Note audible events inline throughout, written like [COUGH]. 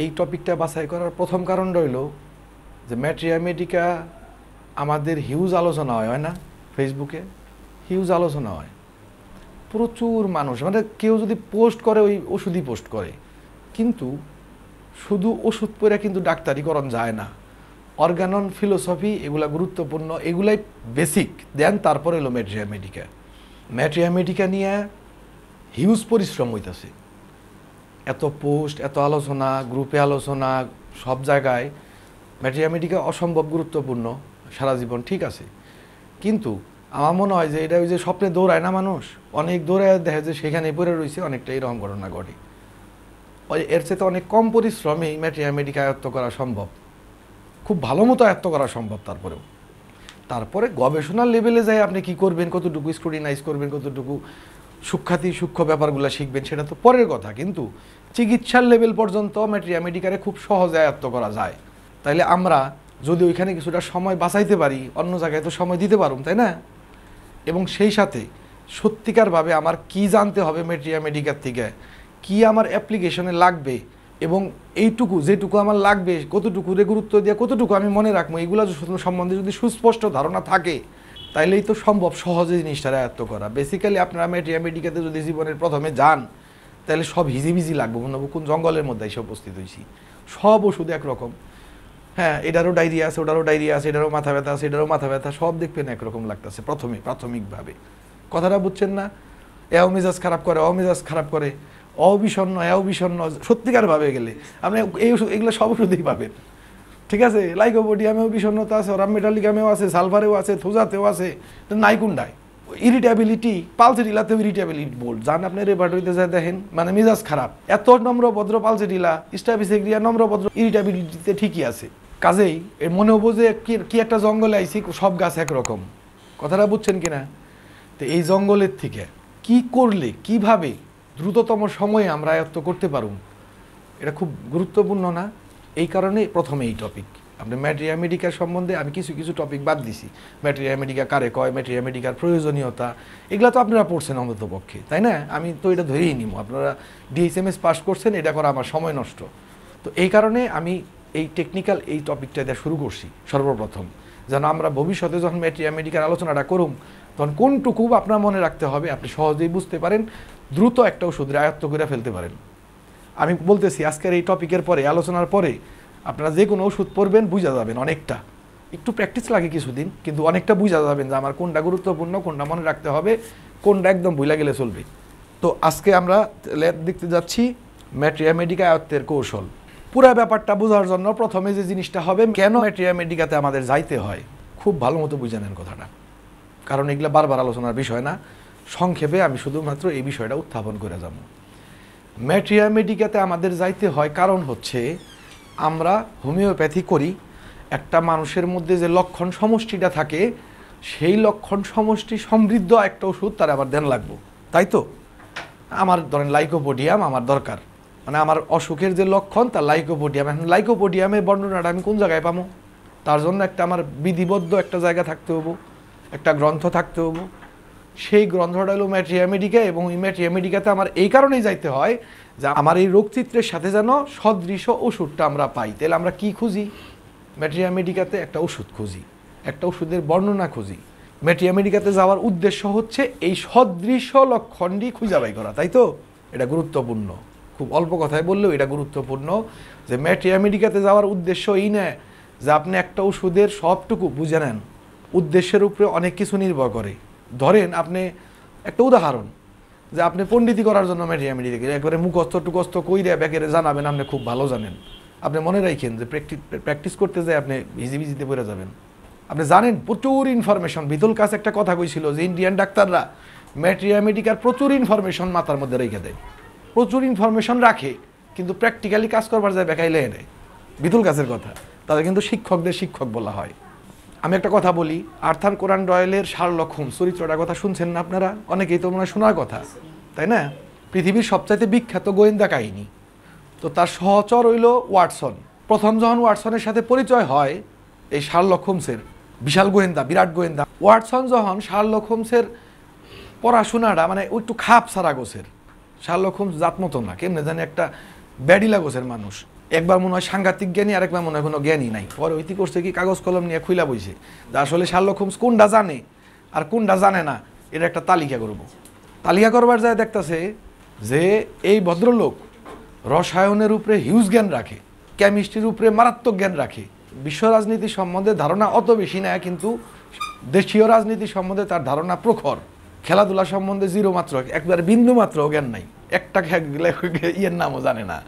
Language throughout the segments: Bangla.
এই টপিকটা বাছাই করার প্রথম কারণ রইল যে ম্যাট্রিয়া মেডিকা আমাদের হিউজ আলোচনা হয় না ফেসবুকে হিউজ আলোচনা হয় প্রচুর মানুষ মানে কেউ যদি পোস্ট করে ওই ওষুধই পোস্ট করে কিন্তু শুধু ওষুধ পরে কিন্তু ডাক্তারিকরণ যায় না অর্গানন ফিলোসফি এগুলা গুরুত্বপূর্ণ এগুলাই বেসিক দেন তারপরে এলো ম্যাট্রিয়া মেডিকা ম্যাট্রিয়া মেডিকা নিয়ে হিউজ পরিশ্রম হইতেছে এত পোস্ট এত আলোচনা গ্রুপে আলোচনা সব জায়গায় ম্যাট্রিয়ামেডিকা অসম্ভব গুরুত্বপূর্ণ সারা জীবন ঠিক আছে কিন্তু আমার মনে হয় যে এটা ওই যে স্বপ্নে দৌড়ায় না মানুষ অনেক দৌড়ায় দেখা যায় সেখানে পড়ে রয়েছে অনেকটা এরকম ঘটনা ঘটে ওই এর চেয়ে তো অনেক কম পরিশ্রমে ম্যাট্রিয়ামেডিকা আয়ত্ত করা সম্ভব খুব ভালো মতো আয়ত্ত করা সম্ভব তারপরেও তারপরে গবেষণার লেভেলে যাই আপনি কি করবেন কতটুকু স্ক্রুটিনাইজ করবেন কতটুকু সূক্ষাতি সূক্ষ্ম ব্যাপারগুলো শিখবেন সেটা তো পরের কথা কিন্তু চিকিৎসার লেভেল পর্যন্ত ম্যাট্রিয়া মেডিকারে খুব সহজে আয়ত্ত করা যায় তাইলে আমরা যদি ওইখানে কিছুটা সময় বাঁচাইতে পারি অন্য জায়গায় তো সময় দিতে পারুম তাই না এবং সেই সাথে সত্যিকারভাবে আমার কি জানতে হবে মেট্রিয়া মেডিকার থেকে কি আমার অ্যাপ্লিকেশনে লাগবে এবং এইটুকু যেটুকু আমার লাগবে কতটুকু রে গুরুত্ব দিয়ে কতটুকু আমি মনে রাখবো এইগুলো সম্বন্ধে যদি সুস্পষ্ট ধারণা থাকে তাইলেই তো সম্ভব সহজে জিনিসটা আয়ত্ত করা বেসিক্যালি আপনারা মেটিয়া মেডিকাতে যদি জীবনের প্রথমে যান তাহলে সব হিজিবিজি লাগবে মনে হবে কোন জঙ্গলের মধ্যে এসে উপস্থিত হয়েছি সব ওষুধ একরকম হ্যাঁ এটারও ডায়রিয়া আছে ওটারও ডায়রিয়া আছে এটারও মাথা ব্যথা আছে এটারও মাথা ব্যথা সব দেখবেন একরকম লাগতেছে প্রথমে প্রাথমিকভাবে কথাটা বুঝছেন না এও মেজাজ খারাপ করে অমেজাজ খারাপ করে অবিষণ্ন এও বিষণ্ন সত্যিকারভাবে গেলে আপনি এই ওষুধ এগুলো সব ওষুধেই পাবেন ঠিক আছে লাইকোপোডিয়ামেও বিষণ্ণতা আছে রামমেটালিকামেও আছে সালভারেও আছে থোজাতেও আছে নাইকুন্ডায় ইরিটেবিলিটি পালসে ডিলাতেও ইরিটেবিলিটি বোল্ড যান আপনি রেপার্টরিতে যা দেখেন মানে মেজাজ খারাপ এত নম্র ভদ্র পালসে ডিলা স্টাফিসেগ্রিয়া নম্র ভদ্র ইরিটেবিলিটিতে ঠিকই আছে কাজেই মনে হবো যে কি একটা জঙ্গলে আইছি সব গাছ একরকম কথাটা বুঝছেন কিনা তো এই জঙ্গলের থেকে কি করলে কিভাবে দ্রুততম সময়ে আমরা আয়ত্ত করতে পারব এটা খুব গুরুত্বপূর্ণ না এই কারণে প্রথমে এই টপিক আপনি ম্যাটেরিয়া মেডিকার সম্বন্ধে আমি কিছু কিছু টপিক বাদ দিছি ম্যাটেরিয়া মেডিকা কারে কয় ম্যাটেরিয়া মেডিকার প্রয়োজনীয়তা এগুলো তো আপনারা পড়ছেন অন্তত পক্ষে তাই না আমি তো এটা ধরেই নিব আপনারা ডিএসএমএস পাস করছেন এটা করা আমার সময় নষ্ট তো এই কারণে আমি এই টেকনিক্যাল এই টপিকটা দেওয়া শুরু করছি সর্বপ্রথম যেন আমরা ভবিষ্যতে যখন ম্যাটেরিয়া মেডিকার আলোচনাটা করুম তখন কোনটুকু আপনার মনে রাখতে হবে আপনি সহজেই বুঝতে পারেন দ্রুত একটা ওষুধের আয়ত্ত করে ফেলতে পারেন আমি বলতেছি আজকের এই টপিকের পরে আলোচনার পরে আপনারা যে কোনো ওষুধ পড়বেন বুঝা যাবেন অনেকটা একটু প্র্যাকটিস লাগে কিছুদিন কিন্তু অনেকটা বুঝা যাবেন যে আমার কোনটা গুরুত্বপূর্ণ কোনটা মনে রাখতে হবে কোনটা একদম ভুলে গেলে চলবে তো আজকে আমরা দেখতে যাচ্ছি ম্যাট্রিয়া মেডিকা আয়ত্তের কৌশল পুরো ব্যাপারটা বোঝার জন্য প্রথমে যে জিনিসটা হবে কেন ম্যাট্রিয়া মেডিকাতে আমাদের যাইতে হয় খুব ভালো মতো বুঝে নেন কথাটা কারণ এগুলো বারবার আলোচনার বিষয় না সংক্ষেপে আমি শুধুমাত্র এই বিষয়টা উত্থাপন করে যাবো ম্যাট্রিয়া মেডিকাতে আমাদের যাইতে হয় কারণ হচ্ছে আমরা হোমিওপ্যাথি করি একটা মানুষের মধ্যে যে লক্ষণ সমষ্টিটা থাকে সেই লক্ষণ সমষ্টি সমৃদ্ধ একটা ওষুধ তার আবার ধ্যান লাগবো তাই তো আমার ধরেন লাইকোপোডিয়াম আমার দরকার মানে আমার অসুখের যে লক্ষণ তার লাইকোপোডিয়াম এখন লাইকোপোডিয়ামের বর্ণনাটা আমি কোন জায়গায় পাবো তার জন্য একটা আমার বিধিবদ্ধ একটা জায়গা থাকতে হবো একটা গ্রন্থ থাকতে হবো সেই গ্রন্থটা হলো ম্যাট্রিয়া মেডিকা এবং ওই ম্যাট্রিয়া মেডিকাতে আমার এই কারণেই যাইতে হয় যে আমার এই রোগচিত্রের সাথে যেন সদৃশ ওষুধটা আমরা পাই তাহলে আমরা কি খুঁজি ম্যাট্রিয়া মেডিকাতে একটা ওষুধ খুঁজি একটা ওষুধের বর্ণনা খুঁজি ম্যাট্রিয়া মেডিকাতে যাওয়ার উদ্দেশ্য হচ্ছে এই সদৃশ লক্ষণটি খুঁজা বাই করা তাই তো এটা গুরুত্বপূর্ণ খুব অল্প কথায় বললেও এটা গুরুত্বপূর্ণ যে ম্যাট্রিয়া মেডিকাতে যাওয়ার উদ্দেশ্য এই নেয় যে আপনি একটা ওষুধের সবটুকু বুঝে নেন উদ্দেশ্যের উপরে অনেক কিছু নির্ভর করে ধরেন আপনি একটা উদাহরণ যে আপনি পণ্ডিতি করার জন্য মেডিয়া মেডিয়ে গেলেন একবারে মুখস্থ টুকস্থ কইরা ব্যাকেরে জানাবেন আপনি খুব ভালো জানেন আপনি মনে রাখেন যে প্র্যাকটিস প্র্যাকটিস করতে যায় আপনি ভিজি ভিজিতে পড়ে যাবেন আপনি জানেন প্রচুর ইনফরমেশন বিতুল কাছে একটা কথা কইছিল যে ইন্ডিয়ান ডাক্তাররা ম্যাট্রিয়া মেডিকার প্রচুর ইনফরমেশন মাথার মধ্যে রেখে দেয় প্রচুর ইনফরমেশন রাখে কিন্তু প্র্যাকটিক্যালি কাজ করবার যায় বেকাইলে এনে ভিতুল কাছের কথা তাদের কিন্তু শিক্ষকদের শিক্ষক বলা হয় আমি একটা কথা বলি আর্থার কোরআন রয়েলের শার্লক হোমস চরিত্রটার কথা শুনছেন না আপনারা অনেকেই তো মনে শোনার কথা তাই না পৃথিবীর সবচাইতে বিখ্যাত গোয়েন্দা কাহিনী তো তার সহচর হইল ওয়াটসন প্রথম যখন ওয়াটসনের সাথে পরিচয় হয় এই শার্লক হোমসের বিশাল গোয়েন্দা বিরাট গোয়েন্দা ওয়াটসন যখন শার্লক হোমসের পড়াশোনাটা মানে একটু খাপ সারা গোছের শার্লক হোমস জাতমতো না কেমনে জানি একটা ব্যাডিলা গোছের মানুষ একবার মনে হয় সাংঘাতিক জ্ঞানী আর একবার মনে হয় কোনো জ্ঞানী নাই পরে ওইটি করছে কি কাগজ কলম নিয়ে খুইলা বইছে আসলে শার্লক হোমস কোনটা জানে আর কোনটা জানে না এটা একটা তালিকা করব তালিকা করবার যায় দেখতেছে যে এই ভদ্রলোক রসায়নের উপরে হিউজ জ্ঞান রাখে কেমিস্ট্রির উপরে মারাত্মক জ্ঞান রাখে বিশ্ব রাজনীতি সম্বন্ধে ধারণা অত বেশি না কিন্তু দেশীয় রাজনীতি সম্বন্ধে তার ধারণা প্রখর খেলাধুলা সম্বন্ধে জিরো মাত্র একবার বিন্দু মাত্র জ্ঞান নাই একটা ইয়ের নামও জানে না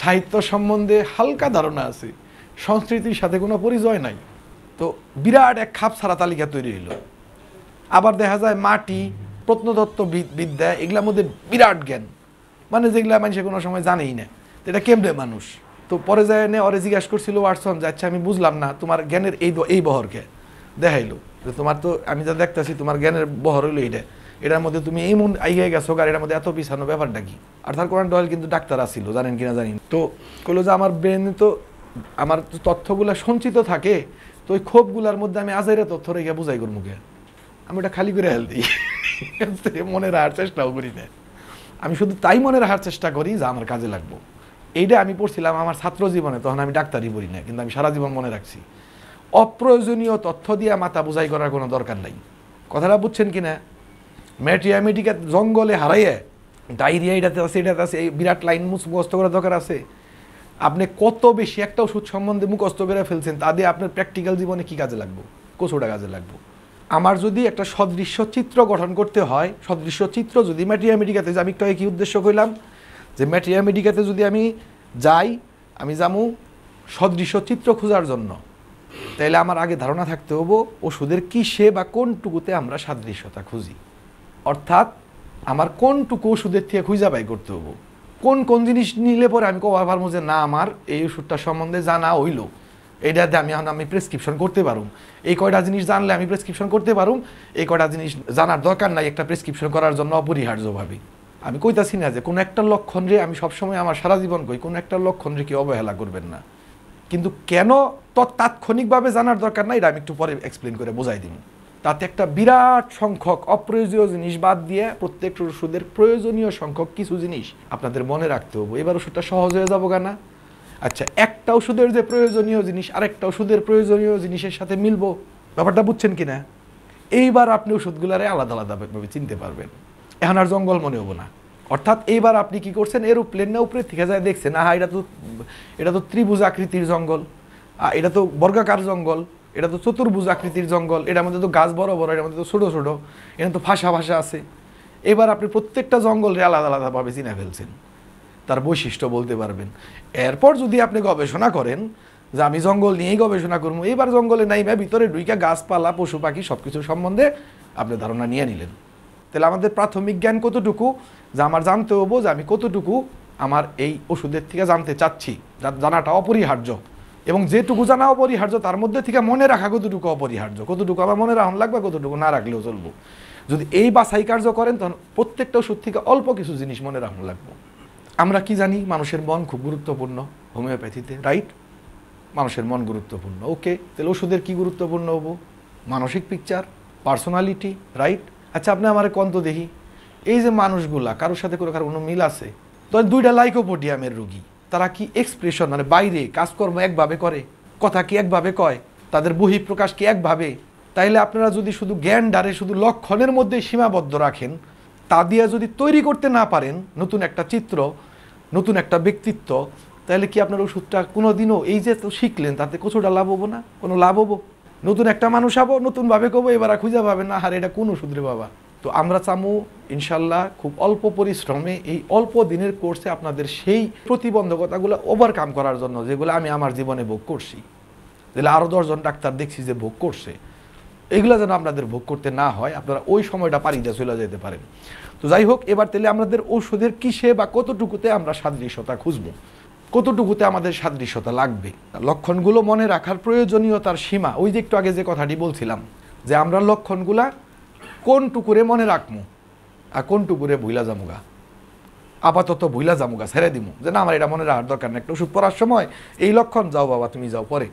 সাহিত্য সম্বন্ধে হালকা ধারণা আছে সংস্কৃতির সাথে কোনো পরিচয় নাই তো বিরাট এক খাপ সারা তালিকা তৈরি হইল আবার দেখা যায় মাটি প্রত্নতত্ত্ব বিদ্যা এগুলোর মধ্যে বিরাট জ্ঞান মানে যেগুলা মানুষের কোনো সময় জানেই না এটা কেমনে মানুষ তো পরে যায় এনে অরে জিজ্ঞাসা করছিল ওয়াটসন যাচ্ছে আমি বুঝলাম না তোমার জ্ঞানের এই এই বহরকে দেখাইলো তোমার তো আমি যা দেখতেছি তোমার জ্ঞানের বহর হইলো এটা এটার মধ্যে তুমি এই মন হয়ে গেছো আর এটার মধ্যে এত পিছানো ব্যাপারটা কি আর তার কোরআন ডয়েল কিন্তু ডাক্তার আসছিল জানেন কিনা জানি তো কলো যে আমার ব্রেনে তো আমার তথ্যগুলো সঞ্চিত থাকে তো ওই ক্ষোভগুলোর মধ্যে আমি আজাইরে তথ্য রেখে বুঝাই করবো মুখে আমি ওটা খালি করে হেলদি [LAUGHS] মনে রাখার চেষ্টাও করি না আমি শুধু তাই মনে রাখার চেষ্টা করি যে আমার কাজে লাগবো এইটা আমি পড়ছিলাম আমার ছাত্র জীবনে তখন আমি ডাক্তারই পড়ি না কিন্তু আমি সারা জীবন মনে রাখছি অপ্রয়োজনীয় তথ্য দিয়ে মাথা বুঝাই করার কোনো দরকার নাই কথাটা বুঝছেন কি না ম্যাটিয়া মেটিকা জঙ্গলে হারাইয়ে ডায়রিয়া এটাতে আছে এটাতে আছে এই বিরাট লাইন মুখস্থ করা দরকার আছে আপনি কত বেশি একটা ওষুধ সম্বন্ধে মুখস্থ করে ফেলছেন তা দিয়ে আপনার প্র্যাকটিক্যাল জীবনে কি কাজে লাগবো কচুটা কাজে লাগবো আমার যদি একটা সদৃশ্য চিত্র গঠন করতে হয় সদৃশ্য চিত্র যদি ম্যাট্রিয়া মেডিকাতে আমি একটু কী উদ্দেশ্য করলাম যে ম্যাট্রিয়া মেডিকাতে যদি আমি যাই আমি যামু সদৃশ্য চিত্র খোঁজার জন্য তাইলে আমার আগে ধারণা থাকতে হবো ওষুধের কী সে বা কোনটুকুতে আমরা সাদৃশ্যতা খুঁজি অর্থাৎ আমার কোনটুকু ওষুধের থেকে খুঁজা বাই করতে হবো কোন কোন জিনিস নিলে পরে আমি কবার পারবো যে না আমার এই ওষুধটা সম্বন্ধে জানা হইলো এটাতে আমি আমি প্রেসক্রিপশন করতে পারুম এই কয়টা জিনিস জানলে আমি প্রেসক্রিপশন করতে পারুম এই কয়টা জিনিস জানার দরকার নাই একটা প্রেসক্রিপশন করার জন্য অপরিহার্যভাবে আমি কইতাছি না যে কোনো একটা লক্ষণ রে আমি সবসময় আমার সারা জীবন কই কোনো একটা লক্ষণ রে কি অবহেলা করবেন না কিন্তু কেন তো তাৎক্ষণিকভাবে জানার দরকার নাই এটা আমি একটু পরে এক্সপ্লেন করে বোঝাই দিই তাতে একটা বিরাট সংখ্যক অপ্রয়োজনীয় জিনিস বাদ দিয়ে প্রত্যেকটা ওষুধের প্রয়োজনীয় সংখ্যক কিছু জিনিস আপনাদের মনে রাখতে হবে এবার ওষুধটা সহজ হয়ে যাবো কেনা আচ্ছা একটা ওষুধের যে প্রয়োজনীয় জিনিস আরেকটা ওষুধের প্রয়োজনীয় জিনিসের সাথে মিলব ব্যাপারটা বুঝছেন কি না এইবার আপনি ওষুধগুলার আলাদা আলাদাভাবে চিনতে পারবেন এখন আর জঙ্গল মনে হবো না অর্থাৎ এইবার আপনি কি করছেন এরোপ্লেন না উপরে থেকে যায় দেখছেন আহা এটা তো এটা তো ত্রিভুজ আকৃতির জঙ্গল এটা তো বর্গাকার জঙ্গল এটা তো চতুর্ভুজ আকৃতির জঙ্গল এটার মধ্যে তো গাছ বড় বড় এটার মধ্যে তো ছোটো ছোটো এখানে তো ভাষা ভাষা আছে এবার আপনি প্রত্যেকটা জঙ্গলে আলাদা আলাদাভাবে চিনে ফেলছেন তার বৈশিষ্ট্য বলতে পারবেন এরপর যদি আপনি গবেষণা করেন যে আমি জঙ্গল নিয়েই গবেষণা করবো এবার জঙ্গলে নাই বা ভিতরে ডুইকা গাছপালা পশু পাখি সব কিছু সম্বন্ধে আপনি ধারণা নিয়ে নিলেন তাহলে আমাদের প্রাথমিক জ্ঞান কতটুকু যে আমার জানতে হবো যে আমি কতটুকু আমার এই ওষুধের থেকে জানতে চাচ্ছি জানাটা অপরিহার্য এবং যেটুকু জানা অপরিহার্য তার মধ্যে থেকে মনে রাখা কতটুকু অপরিহার্য কতটুকু আবার মনে রাখন লাগবে কতটুকু না রাখলেও চলবো যদি এই বাছাই কার্য করেন তখন প্রত্যেকটা ওষুধ থেকে অল্প কিছু জিনিস মনে রাখুন লাগবো আমরা কি জানি মানুষের মন খুব গুরুত্বপূর্ণ হোমিওপ্যাথিতে রাইট মানুষের মন গুরুত্বপূর্ণ ওকে তাহলে ওষুধের কি গুরুত্বপূর্ণ হবো মানসিক পিকচার পার্সোনালিটি রাইট আচ্ছা আপনি আমার কন্ত দেখি এই যে মানুষগুলা কারোর সাথে কোনো কারো কোনো মিল আছে তো দুইটা লাইকোপোডিয়ামের রুগী তারা কি এক্সপ্রেশন মানে বাইরে কাজকর্ম একভাবে করে কথা কি একভাবে কয় তাদের বহি প্রকাশ কি একভাবে তাইলে আপনারা যদি শুধু জ্ঞান ডারে শুধু লক্ষণের মধ্যে সীমাবদ্ধ রাখেন তা দিয়ে যদি তৈরি করতে না পারেন নতুন একটা চিত্র নতুন একটা ব্যক্তিত্ব তাহলে কি আপনার ওষুধটা কোনো দিনও এই যে তো শিখলেন তাতে কিছুটা লাভ হবো না কোনো লাভ হবো নতুন একটা মানুষ হবো নতুনভাবে কবো এবার খুঁজে পাবেন না হারে এটা কোন ওষুধ রে বাবা তো আমরা চামু ইনশাল্লাহ খুব অল্প পরিশ্রমে এই অল্প দিনের কোর্সে আপনাদের সেই প্রতিবন্ধকতাগুলো ওভারকাম করার জন্য যেগুলো আমি আমার জীবনে ভোগ করছি তাহলে আরও দশজন ডাক্তার দেখছি যে ভোগ করছে এগুলো যেন আপনাদের ভোগ করতে না হয় আপনারা ওই সময়টা পারি যা চলে যেতে পারেন তো যাই হোক এবার তাহলে আমাদের ওষুধের কিসে বা কতটুকুতে আমরা সাদৃশ্যতা খুঁজবো কতটুকুতে আমাদের সাদৃশ্যতা লাগবে লক্ষণগুলো মনে রাখার প্রয়োজনীয়তার সীমা ওই যে একটু আগে যে কথাটি বলছিলাম যে আমরা লক্ষণগুলা টুকুরে মনে রাখমু আর টুকুরে ভুইলা জামুগা আপাতত ভুইলা জামুগা ছেড়ে দিমু যে না আমার এটা মনে রাখার দরকার না একটা ওষুধ পড়ার সময় এই লক্ষণ যাও বাবা তুমি যাও পরে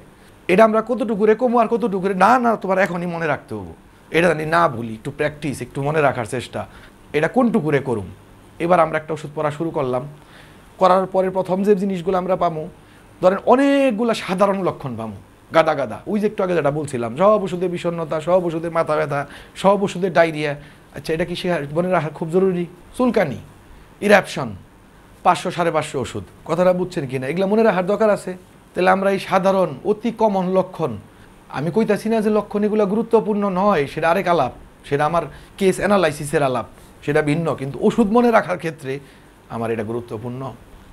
এটা আমরা কতটুকুরে কমু আর কতটুকুরে না না তোমার এখনই মনে রাখতে হবো এটা জানি না ভুলি একটু প্র্যাকটিস একটু মনে রাখার চেষ্টা এটা কোনটুকুরে করুম এবার আমরা একটা ওষুধ পড়া শুরু করলাম করার পরে প্রথম যে জিনিসগুলো আমরা পামু ধরেন অনেকগুলো সাধারণ লক্ষণ পামু গাদা গাদা ওই যে একটু আগে যেটা বলছিলাম সব ওষুধে বিষণ্ণতা সব ওষুধে মাথা ব্যথা সব ওষুধে ডায়রিয়া আচ্ছা এটা কি সে মনে রাখা খুব জরুরি চুলকানি ইরাপশন পাঁচশো সাড়ে পাঁচশো ওষুধ কথাটা বুঝছেন কি না এগুলো মনে রাখার দরকার আছে তাহলে আমরা এই সাধারণ অতি কমন লক্ষণ আমি কইতাছি না যে লক্ষণ এগুলো গুরুত্বপূর্ণ নয় সেটা আরেক আলাপ সেটা আমার কেস অ্যানালাইসিসের আলাপ সেটা ভিন্ন কিন্তু ওষুধ মনে রাখার ক্ষেত্রে আমার এটা গুরুত্বপূর্ণ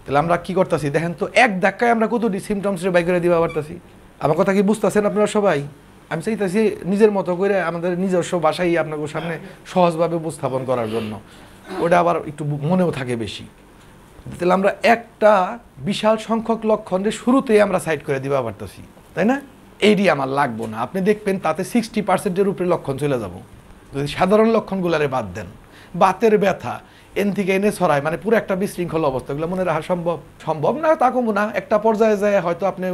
তাহলে আমরা কি করতেছি দেখেন তো এক ধাক্কায় আমরা কত সিমটমসে বাই করে দিবা পারতাছি আমার কথা কি বুঝতেছেন আপনারা সবাই আমি চাইতেছি নিজের মতো করে আমাদের নিজস্ব বাসাই আপনাদের সামনে সহজভাবে উপস্থাপন করার জন্য ওটা আবার একটু মনেও থাকে বেশি তাহলে আমরা একটা বিশাল সংখ্যক লক্ষণ শুরুতেই আমরা সাইড করে দিবা পারতেছি তাই না এইটি আমার লাগবো না আপনি দেখবেন তাতে সিক্সটি পার্সেন্টের উপরে লক্ষণ চলে যাব যদি সাধারণ লক্ষণগুলারে বাদ দেন বাতের ব্যথা এন থেকে এনে ছড়ায় মানে পুরো একটা বিশৃঙ্খল অবস্থাগুলো মনে রাখা সম্ভব সম্ভব না তা কমু না একটা পর্যায়ে যায় হয়তো আপনি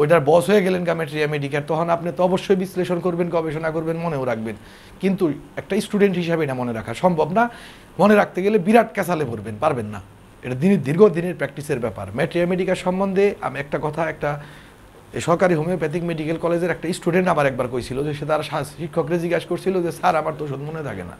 ওইটার বস হয়ে গেলেন কামেট্রিয়া মেডিকার তখন আপনি তো অবশ্যই বিশ্লেষণ করবেন গবেষণা করবেন মনেও রাখবেন কিন্তু একটা স্টুডেন্ট হিসাবে এটা মনে রাখা সম্ভব না মনে রাখতে গেলে বিরাট ক্যাসালে ভরবেন পারবেন না এটা দিনের দীর্ঘদিনের প্র্যাকটিসের ব্যাপার ম্যাট্রিয়া মেডিকেল সম্বন্ধে আমি একটা কথা একটা সরকারি হোমিওপ্যাথিক মেডিকেল কলেজের একটা স্টুডেন্ট আবার একবার কইছিল যে সে তার শিক্ষকরা জিজ্ঞাসা করছিল যে স্যার আমার তো ওষুধ মনে থাকে না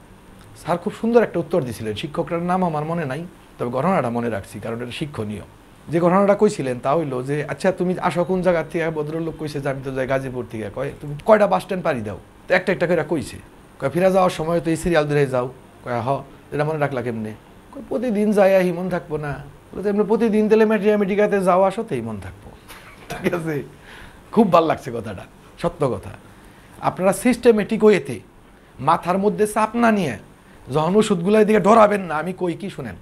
স্যার খুব সুন্দর একটা উত্তর দিছিলেন শিক্ষকরার নাম আমার মনে নাই তবে ঘটনাটা মনে রাখছি কারণ এটা শিক্ষণীয় যে ঘটনাটা কইছিলেন তা হইলো যে আচ্ছা তুমি আসো কোন জায়গার থেকে ভদ্রলোক কইছে যে আমি তো যাই গাজীপুর থেকে কয় তুমি কয়টা বাস স্ট্যান্ড পাড়ি দাও তো একটা একটা করে কইছে কয় ফিরা যাওয়ার সময় তো এই সিরিয়াল ধরে যাও কয় হ এটা মনে রাখলা কেমনে কয় প্রতিদিন যাই আহি মন থাকবো না বলে তো এমনি প্রতিদিন তেলে মেটিয়া মেটিকাতে যাওয়া আসতেই মন থাকবো [LAUGHS] ঠিক আছে খুব ভাল লাগছে কথাটা সত্য কথা আপনারা সিস্টেমেটিক এতে মাথার মধ্যে চাপ না নিয়ে যখন ওষুধগুলো দিকে ডরাবেন না আমি কই কি শুনেন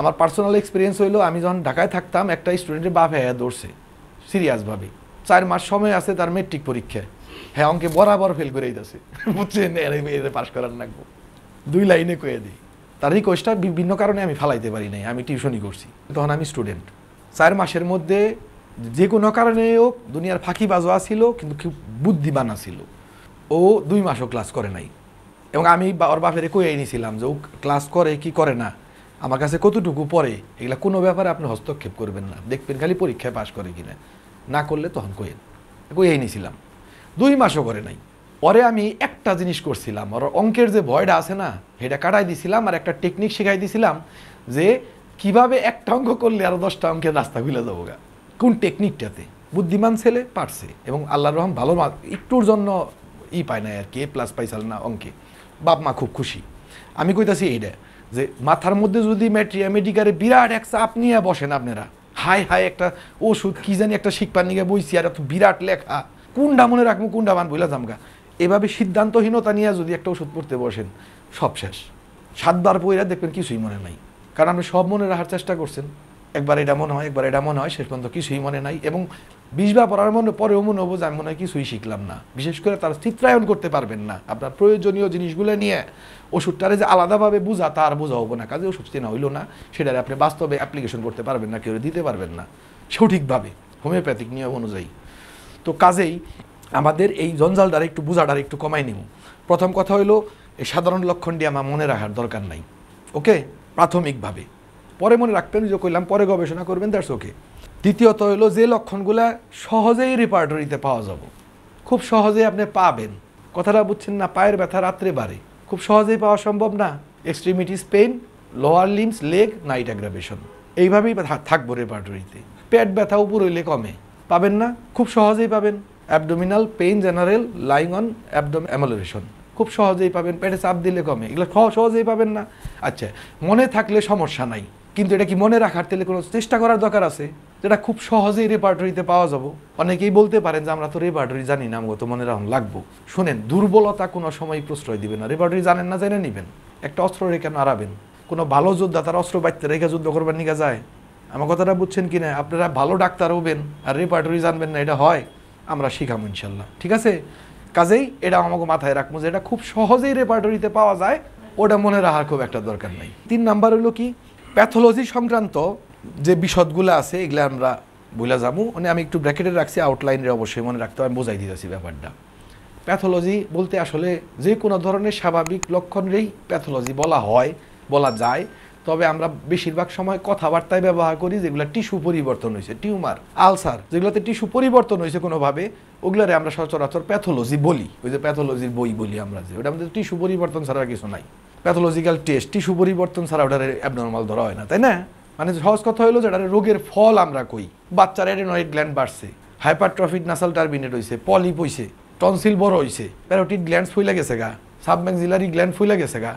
আমার পার্সোনাল এক্সপিরিয়েন্স হইলো আমি যখন ঢাকায় থাকতাম একটা স্টুডেন্টের বাপ হ্যাঁ, হ্যাঁ দৌড়ছে সিরিয়াসভাবে চার মাস সময় আছে তার মেট্রিক পরীক্ষায় হ্যাঁ অঙ্কে বরাবর ফেল করে দিতেছে [LAUGHS] বুঝছেন এটা পাশ করার লাগবো দুই লাইনে কয়ে দিই তার রিকোয়েস্টটা বিভিন্ন কারণে আমি ফালাইতে পারি নাই আমি টিউশনই করছি তখন আমি স্টুডেন্ট চার মাসের মধ্যে যে কোনো কারণে হোক দুনিয়ার ফাঁকি বাজোয়া ছিল কিন্তু খুব বুদ্ধিমান ছিল ও দুই মাসও ক্লাস করে নাই এবং আমি ওর বাপেরে কইয়াই নিয়েছিলাম যে ও ক্লাস করে কি করে না আমার কাছে কতটুকু পরে এগুলা কোনো ব্যাপারে আপনি হস্তক্ষেপ করবেন না দেখবেন খালি পরীক্ষায় পাশ করে কিনা না করলে তখন কইেন কইয়েই নিছিলাম দুই মাসও করে নাই পরে আমি একটা জিনিস করছিলাম আর অঙ্কের যে ভয়টা আছে না সেটা কাটাই দিছিলাম আর একটা টেকনিক শেখাই দিছিলাম যে কিভাবে একটা অঙ্ক করলে আরও দশটা অঙ্কের রাস্তা খুলে যাবো গা কোন টেকনিকটাতে বুদ্ধিমান ছেলে পারছে এবং আল্লাহ রহম ভালো মা একটুর জন্য ই পায় না আর কি প্লাস পাইছিল না অঙ্কে বাপ মা খুব খুশি আমি কইতাছি এইটা যে মাথার মধ্যে যদি ম্যাট্রিয়া মেডিকারে বিরাট এক চাপ নিয়ে বসেন আপনারা হাই হাই একটা ওষুধ কী জানি একটা শিখবার নিয়ে বইছি আর এত বিরাট লেখা কোনটা মনে রাখবো কোনটা মান বইলা জামগা এভাবে সিদ্ধান্তহীনতা নিয়ে যদি একটা ওষুধ পড়তে বসেন সব শেষ সাতবার বইরা দেখবেন কিছুই মনে নাই কারণ আপনি সব মনে রাখার চেষ্টা করছেন একবার এটা মনে হয় একবার এটা মনে হয় শেষ পর্যন্ত কিছুই মনে নাই এবং বিষ পড়ার মনে পরেও মনে হবো যে আমি মনে হয় কিছুই শিখলাম না বিশেষ করে তার চিত্রায়ন করতে পারবেন না আপনার প্রয়োজনীয় জিনিসগুলো নিয়ে ওষুধটারে যে আলাদাভাবে বোঝা তার বোঝা হবো না কাজে ওষুধ চেনা হইল না সেটারে আপনি বাস্তবে অ্যাপ্লিকেশন করতে পারবেন না কেউ দিতে পারবেন না সঠিকভাবে হোমিওপ্যাথিক নিয়ম অনুযায়ী তো কাজেই আমাদের এই জঞ্জালটার একটু বোঝাটার একটু কমাই নিব প্রথম কথা হইলো এই সাধারণ লক্ষণটি আমার মনে রাখার দরকার নাই ওকে প্রাথমিকভাবে পরে মনে রাখবেন যে কইলাম পরে গবেষণা করবেন দ্যাটস ওকে দ্বিতীয়ত হলো যে লক্ষণগুলো সহজেই রিপার্টরিতে পাওয়া যাব খুব সহজেই আপনি পাবেন কথাটা বুঝছেন না পায়ের ব্যথা রাত্রে বাড়ে খুব সহজেই পাওয়া সম্ভব না extremities pain lower limbs leg night aggravation এইভাবেই থাকবো রেপার্টরিতে পেট ব্যথা উপর হইলে কমে পাবেন না খুব সহজেই পাবেন abdominal pain general lying on abdomen amelioration খুব সহজেই পাবেন পেটে চাপ দিলে কমে এগুলো সহজেই পাবেন না আচ্ছা মনে থাকলে সমস্যা নাই কিন্তু এটা কি মনে রাখার তাহলে কোনো চেষ্টা করার দরকার আছে যেটা খুব সহজেই রেপার্টরিতে পাওয়া যাব অনেকেই বলতে পারেন যে আমরা তো রেপার্টরি জানি না তো মনে রাখুন লাগবো শোনেন দুর্বলতা কোনো সময় প্রশ্রয় দিবে না রেপার্টরি জানেন না জেনে নেবেন একটা অস্ত্র রেখে নাড়াবেন কোনো ভালো যোদ্ধা তার অস্ত্র বাড়তে রেখে যুদ্ধ করবার নিকা যায় আমার কথাটা বুঝছেন কি না আপনারা ভালো ডাক্তার হবেন আর রেপার্টরি জানবেন না এটা হয় আমরা শিখাম ইনশাল্লাহ ঠিক আছে কাজেই এটা আমাকে মাথায় রাখবো যে এটা খুব সহজেই রেপার্টরিতে পাওয়া যায় ওটা মনে রাখার খুব একটা দরকার নাই তিন নাম্বার হলো কি প্যাথোলজি সংক্রান্ত যে বিশদগুলো আছে এগুলো আমরা বইলা যাবো মানে আমি একটু ব্র্যাকেটে রাখছি আউটলাইনের অবশ্যই মনে রাখতে আমি বোঝাই দিয়েছি ব্যাপারটা প্যাথোলজি বলতে আসলে যে কোনো ধরনের স্বাভাবিক লক্ষণেরই প্যাথোলজি বলা হয় বলা যায় তবে আমরা বেশিরভাগ সময় কথাবার্তায় ব্যবহার করি যেগুলো টিস্যু পরিবর্তন হয়েছে টিউমার আলসার যেগুলোতে টিস্যু পরিবর্তন হয়েছে কোনোভাবে ওগুলোরে আমরা সচরাচর প্যাথোলজি বলি ওই যে প্যাথোলজির বই বলি আমরা যে ওটা আমাদের টিস্যু পরিবর্তন ছাড়া কিছু নাই প্যাথোলজিক্যাল টেস্ট টিস্যু পরিবর্তন ছাড়া ওটার অ্যাবনর্মাল ধরা হয় না তাই না মানে সহজ কথা হলো যে ওটার রোগের ফল আমরা কই বাচ্চার অ্যাডেনয়েড গ্ল্যান্ড বাড়ছে হাইপারট্রফিক নাসাল টার্বিনেট হয়েছে পলিপ হয়েছে টনসিল বড় হয়েছে প্যারোটিক গ্ল্যান্ড ফুইলা গেছে গা সাবম্যাক্সিলারি গ্ল্যান্ড ফুইলে গেছে গা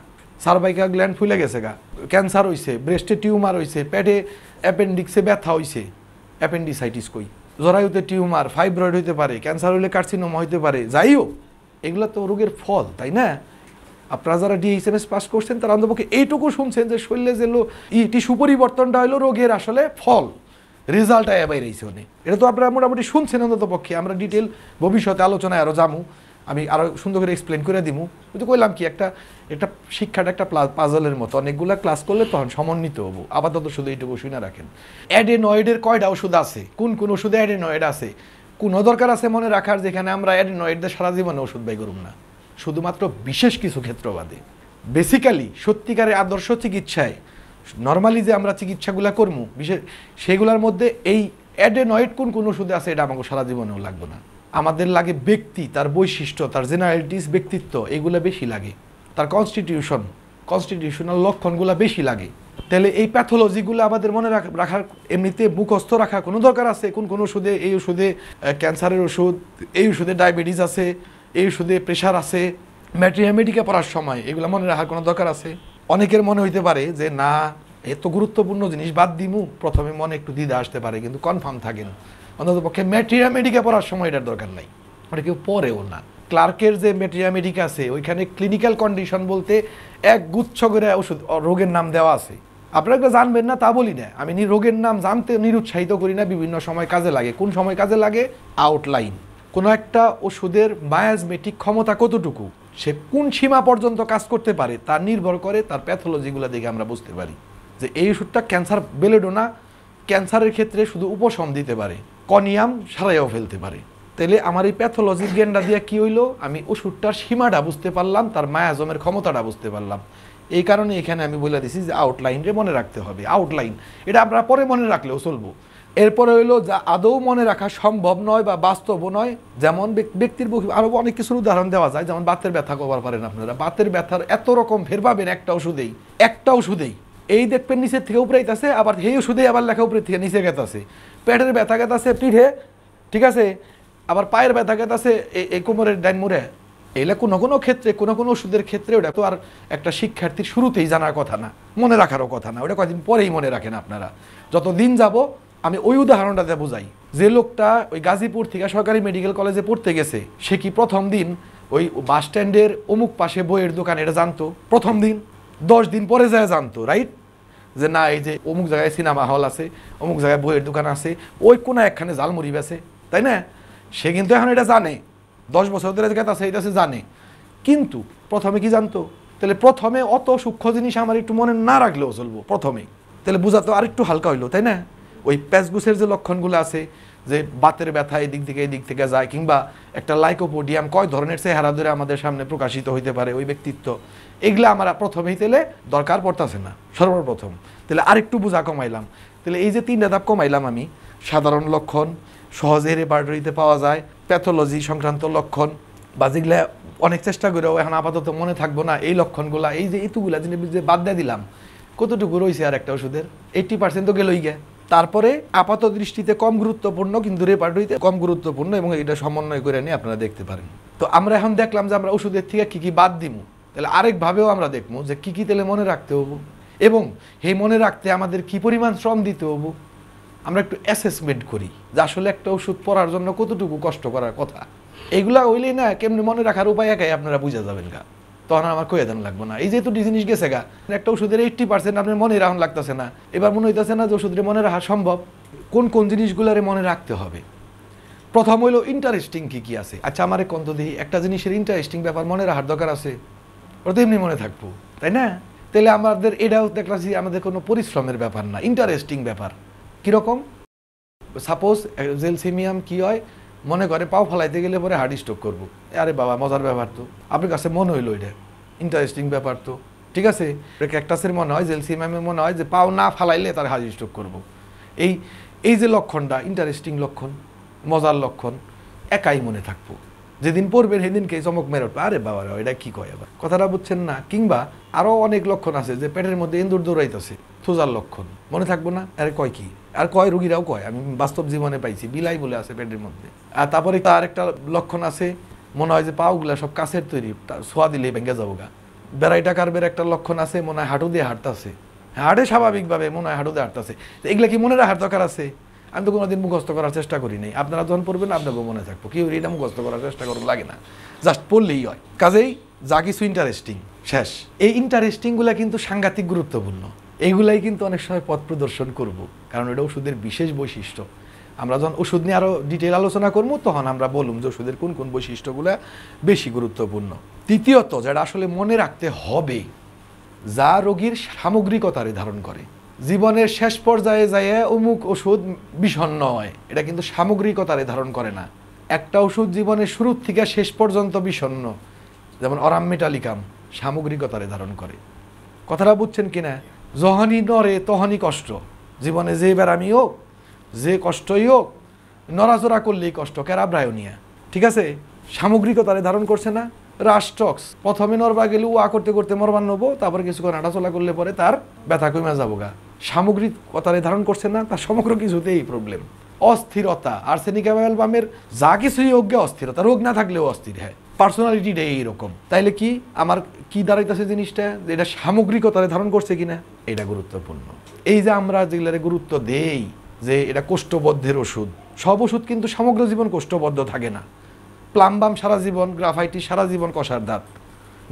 সার্ভাইকা গ্ল্যান্ড ফুইলে গেছে গা ক্যান্সার হয়েছে ব্রেস্টে টিউমার হয়েছে পেটে অ্যাপেন্ডিক্সে ব্যথা হয়েছে অ্যাপেন্ডিসাইটিস কই জরায়ুতে টিউমার ফাইব্রয়েড হইতে পারে ক্যান্সার হইলে কার্সিনোমা হইতে পারে যাই হোক এগুলো তো রোগের ফল তাই না আপনারা যারা ডিএইচএমএস পাস করছেন তারা অন্তপক্ষে এইটুকু শুনছেন যে শরীরে যে ই সুপরিবর্তনটা হইলো রোগের আসলে ফল রেজাল্ট আয় বাইরে অনেক এটা তো আপনারা মোটামুটি শুনছেন অন্ততপক্ষে আমরা ডিটেল ভবিষ্যতে আলোচনায় আরও জামু আমি আরও সুন্দর করে এক্সপ্লেন করে দিমু তো কইলাম কি একটা একটা শিক্ষাটা একটা পাজলের মতো অনেকগুলো ক্লাস করলে তখন সমন্বিত হবো আপাতত শুধু এইটুকু শুনে রাখেন অ্যাডেনয়েডের কয়টা ওষুধ আছে কোন কোন ওষুধে অ্যাডেনয়েড আছে কোনো দরকার আছে মনে রাখার যেখানে আমরা নয়েডদের সারা জীবনে ওষুধ ব্যয় করুন না শুধুমাত্র বিশেষ কিছু ক্ষেত্রবাদে বেসিক্যালি সত্যিকারের আদর্শ চিকিৎসায় নর্মালি যে আমরা চিকিৎসাগুলো করবো বিশেষ সেগুলোর মধ্যে এই অ্যাডেনয়েড কোন কোন ওষুধে আছে এটা আমাকে সারা জীবনেও লাগবে না আমাদের লাগে ব্যক্তি তার বৈশিষ্ট্য তার জেনারেলিটিস ব্যক্তিত্ব এগুলো বেশি লাগে তার কনস্টিটিউশন কনস্টিটিউশনাল লক্ষণগুলো বেশি লাগে তাহলে এই প্যাথোলজিগুলো আমাদের মনে রাখার এমনিতে মুখস্থ রাখা কোনো দরকার আছে কোন কোন ওষুধে এই ওষুধে ক্যান্সারের ওষুধ এই ওষুধে ডায়াবেটিস আছে এই ওষুধে প্রেশার আছে ম্যাট্রিয়ামেডিকা পড়ার সময় এগুলো মনে রাখার কোনো দরকার আছে অনেকের মনে হইতে পারে যে না এত গুরুত্বপূর্ণ জিনিস বাদ দিমু প্রথমে মনে একটু দিদা আসতে পারে কিন্তু কনফার্ম থাকেন অন্তত পক্ষে ম্যাটেরিয়া মেডিকা পড়ার সময় এটার দরকার নাই ওটা কেউ পরেও না ক্লার্কের যে ম্যাটেরিয়া মেডিকা আছে ওইখানে ক্লিনিক্যাল কন্ডিশন বলতে এক গুচ্ছ করে ওষুধ রোগের নাম দেওয়া আছে আপনারা জানবেন না তা বলি না আমি রোগের নাম জানতে নিরুৎসাহিত করি না বিভিন্ন সময় কাজে লাগে কোন সময় কাজে লাগে আউটলাইন কোনো একটা ওষুধের মায়াজমেটিক ক্ষমতা কতটুকু সে কোন সীমা পর্যন্ত কাজ করতে পারে তা নির্ভর করে তার প্যাথোলজিগুলো দেখে আমরা বুঝতে পারি যে এই ওষুধটা ক্যান্সার বেলেডো না ক্যান্সারের ক্ষেত্রে শুধু উপশম দিতে পারে কনিয়াম সারাইয়াও ফেলতে পারে তাহলে আমার এই প্যাথোলজি জ্ঞানটা দিয়ে কী হইলো আমি ওষুধটার সীমাটা বুঝতে পারলাম তার মায়াজমের ক্ষমতাটা বুঝতে পারলাম এই কারণে এখানে আমি বলে দিছি যে আউটলাইনরে মনে রাখতে হবে আউটলাইন এটা আমরা পরে মনে রাখলেও চলবো এরপরে হইলো যা আদৌ মনে রাখা সম্ভব নয় বা বাস্তবও নয় যেমন ব্যক্তির আরও অনেক কিছুর উদাহরণ দেওয়া যায় যেমন বাতের ব্যথা করবার পারেন আপনারা বাতের ব্যথার এত রকম ফের পাবেন একটা ওষুধেই একটা ওষুধেই এই দেখবেন নিচের থেকে উপরে আছে আবার সেই ওষুধেই আবার লেখা উপরে থেকে নিচে গেতাছে পেটের ব্যথা আছে পিঠে ঠিক আছে আবার পায়ের ব্যথা আছে এই কোমরের ডাইন মোড়ে এলে কোনো কোনো ক্ষেত্রে কোনো কোনো ওষুধের ক্ষেত্রে ওটা তো আর একটা শিক্ষার্থীর শুরুতেই জানার কথা না মনে রাখারও কথা না ওটা কদিন পরেই মনে রাখেন আপনারা যত দিন যাবো আমি ওই উদাহরণটাতে বোঝাই যে লোকটা ওই গাজীপুর থেকে সরকারি মেডিকেল কলেজে পড়তে গেছে সে কি প্রথম দিন ওই বাস স্ট্যান্ডের অমুক পাশে বইয়ের দোকান এটা জানতো প্রথম দিন দশ দিন পরে যায় জানতো রাইট যে না এই যে অমুক জায়গায় সিনেমা হল আছে অমুক জায়গায় বইয়ের দোকান আছে ওই কোনো একখানে জাল মরি বেছে তাই না সে কিন্তু এখন এটা জানে দশ বছর ধরে যেটা আছে এটা সে জানে কিন্তু প্রথমে কি জানতো তাহলে প্রথমে অত সূক্ষ্ম জিনিস আমার একটু মনে না রাখলেও চলবো প্রথমে তাহলে বোঝা তো আরেকটু হালকা হইলো তাই না ওই প্যাসগুসের যে লক্ষণগুলো আছে যে বাতের ব্যথা এদিক থেকে এদিক থেকে যায় কিংবা একটা লাইকোপোডিয়াম কয় ধরনের চেহারা ধরে আমাদের সামনে প্রকাশিত হইতে পারে ওই ব্যক্তিত্ব এগুলো আমরা প্রথমেই তেলে দরকার পড়তেছে না সর্বপ্রথম তাহলে আরেকটু বোঝা কমাইলাম তাহলে এই যে তিনটা ধাপ কমাইলাম আমি সাধারণ লক্ষণ সহজে রেপার্টরিতে পাওয়া যায় প্যাথোলজি সংক্রান্ত লক্ষণ বা যেগুলা অনেক চেষ্টা করেও এখন আপাতত মনে থাকবো না এই লক্ষণগুলা এই যে এতুগুলা জিনিস যে বাদ দিয়ে দিলাম কতটুকু রয়েছে আর একটা ওষুধের এইট্টি পার্সেন্ট তো গেলই গে তারপরে আপাত দৃষ্টিতে কম গুরুত্বপূর্ণ কিন্তু রেপার্টরিতে কম গুরুত্বপূর্ণ এবং এটা সমন্বয় করে নিয়ে আপনারা দেখতে পারেন তো আমরা এখন দেখলাম যে আমরা ওষুধের থেকে কী কী বাদ দিব তাহলে আরেকভাবেও আমরা দেখবো যে কী কী তেলে মনে রাখতে হবো এবং সেই মনে রাখতে আমাদের কি পরিমাণ শ্রম দিতে হবো আমরা একটু অ্যাসেসমেন্ট করি যে আসলে একটা ওষুধ পড়ার জন্য কতটুকু কষ্ট করার কথা এগুলা হইলেই না কেমনি মনে রাখার উপায় একাই আপনারা বুঝে যাবেন গা তখন আমার কয়ে দেন লাগবো না এই যেহেতু জিনিস গেছে গা একটা ওষুধের এইট্টি পার্সেন্ট আপনার মনে রাখুন লাগতেছে না এবার মনে হইতেছে না যে ওষুধের মনে রাখা সম্ভব কোন কোন জিনিসগুলোরে মনে রাখতে হবে প্রথম হইলো ইন্টারেস্টিং কী কী আছে আচ্ছা আমার কন্ত দেহি একটা জিনিসের ইন্টারেস্টিং ব্যাপার মনে রাখার দরকার আছে ওরা তো এমনি মনে থাকবো তাই না তাহলে আমাদের এটাও দেখলাম যে আমাদের কোনো পরিশ্রমের ব্যাপার না ইন্টারেস্টিং ব্যাপার কীরকম সাপোজ জেলসেমিয়াম কী হয় মনে করে পাও ফালাইতে গেলে পরে হার্ড স্ট্রোক করবো আরে বাবা মজার ব্যাপার তো আপনার কাছে মনে হইলো এটা ইন্টারেস্টিং ব্যাপার তো ঠিক আছে ক্যাকটাসের মনে হয় ম্যামের মনে হয় যে পাও না ফালাইলে তার হার্ড স্ট্রোক করবো এই এই যে লক্ষণটা ইন্টারেস্টিং লক্ষণ মজার লক্ষণ একাই মনে থাকবো যেদিন পড়বেন সেদিনকে চমক মেরে উঠবে আরে বাবা এটা কি কয় আবার কথাটা বুঝছেন না কিংবা আরও অনেক লক্ষণ আছে যে পেটের মধ্যে ইন্দুর দৌড়াইতেছে সোজার লক্ষণ মনে থাকবো না আরে কয় কি আর কয় রুগীরাও কয় আমি বাস্তব জীবনে পাইছি বিলাই বলে আছে পেটের মধ্যে আর তারপরে তার একটা লক্ষণ আছে মনে হয় যে পাওগুলো সব কাছের তৈরি সোয়া দিলে ভেঙে যাবো গা বেড়াইটা কারবের একটা লক্ষণ আছে মনে হয় হাঁটু দিয়ে হাঁটতেছে হাঁটে স্বাভাবিকভাবে মনে হয় হাঁটুতে হাঁটতেছে এগুলা কি মনে রাখার দরকার আছে আমি তো কোনোদিন মুখস্থ করার চেষ্টা করি নাই আপনারা যখন পড়বেন আপনাকেও মনে থাকবো কেউ এটা মুখস্থ করার চেষ্টা করবো লাগে না জাস্ট পড়লেই হয় কাজেই যা কিছু ইন্টারেস্টিং শেষ এই ইন্টারেস্টিংগুলো কিন্তু সাংঘাতিক গুরুত্বপূর্ণ এগুলাই কিন্তু অনেক সময় পথ প্রদর্শন করব কারণ এটা ওষুধের বিশেষ বৈশিষ্ট্য আমরা যখন ওষুধ নিয়ে আরও ডিটেল আলোচনা করবো তখন আমরা বলুম যে ওষুধের কোন কোন বৈশিষ্ট্যগুলো বেশি গুরুত্বপূর্ণ তৃতীয়ত যেটা আসলে মনে রাখতে হবে যা রোগীর সামগ্রিকতারে ধারণ করে জীবনের শেষ পর্যায়ে যাইয়ে অমুক ওষুধ বিষণ্ন হয় এটা কিন্তু সামগ্রিকতারে ধারণ করে না একটা ওষুধ জীবনের শুরু থেকে শেষ পর্যন্ত বিষণ্ন যেমন অরাম মেটালিকাম সামগ্রিকতারে ধারণ করে কথাটা বুঝছেন কিনা যহনি নরে তহনি কষ্ট জীবনে যে বেড়ামি হোক যে কষ্টই হোক নড়াচড়া করলেই কষ্ট ব্রায়নিয়া ঠিক আছে সামগ্রিকতারে ধারণ করছে না রাষ্ট্রক্স প্রথমে নরবা গেলে ওয়া করতে করতে মরবার নেবো তারপর কিছুক্ষণ আটাচলা করলে পরে তার ব্যথা কমে যাবো গা সামগ্রিকতারে ধারণ করছে না তার সমগ্র কিছুতেই প্রবলেম অস্থিরতা আর্সেনিক অ্যাভাইল যা কিছুই রোগে অস্থিরতা রোগ না থাকলেও অস্থির হয় পার্সোনালিটিটা এইরকম তাইলে কি আমার কি দাঁড়াইতেছে জিনিসটা এটা সামগ্রিকতারে ধারণ করছে কিনা এটা গুরুত্বপূর্ণ এই যে আমরা যেগুলারে গুরুত্ব দেই যে এটা কোষ্ঠবদ্ধের ওষুধ সব ওষুধ কিন্তু সমগ্র জীবন কোষ্ঠবদ্ধ থাকে না প্লাম্বাম সারা জীবন গ্রাফাইটি সারা জীবন কষার দাঁত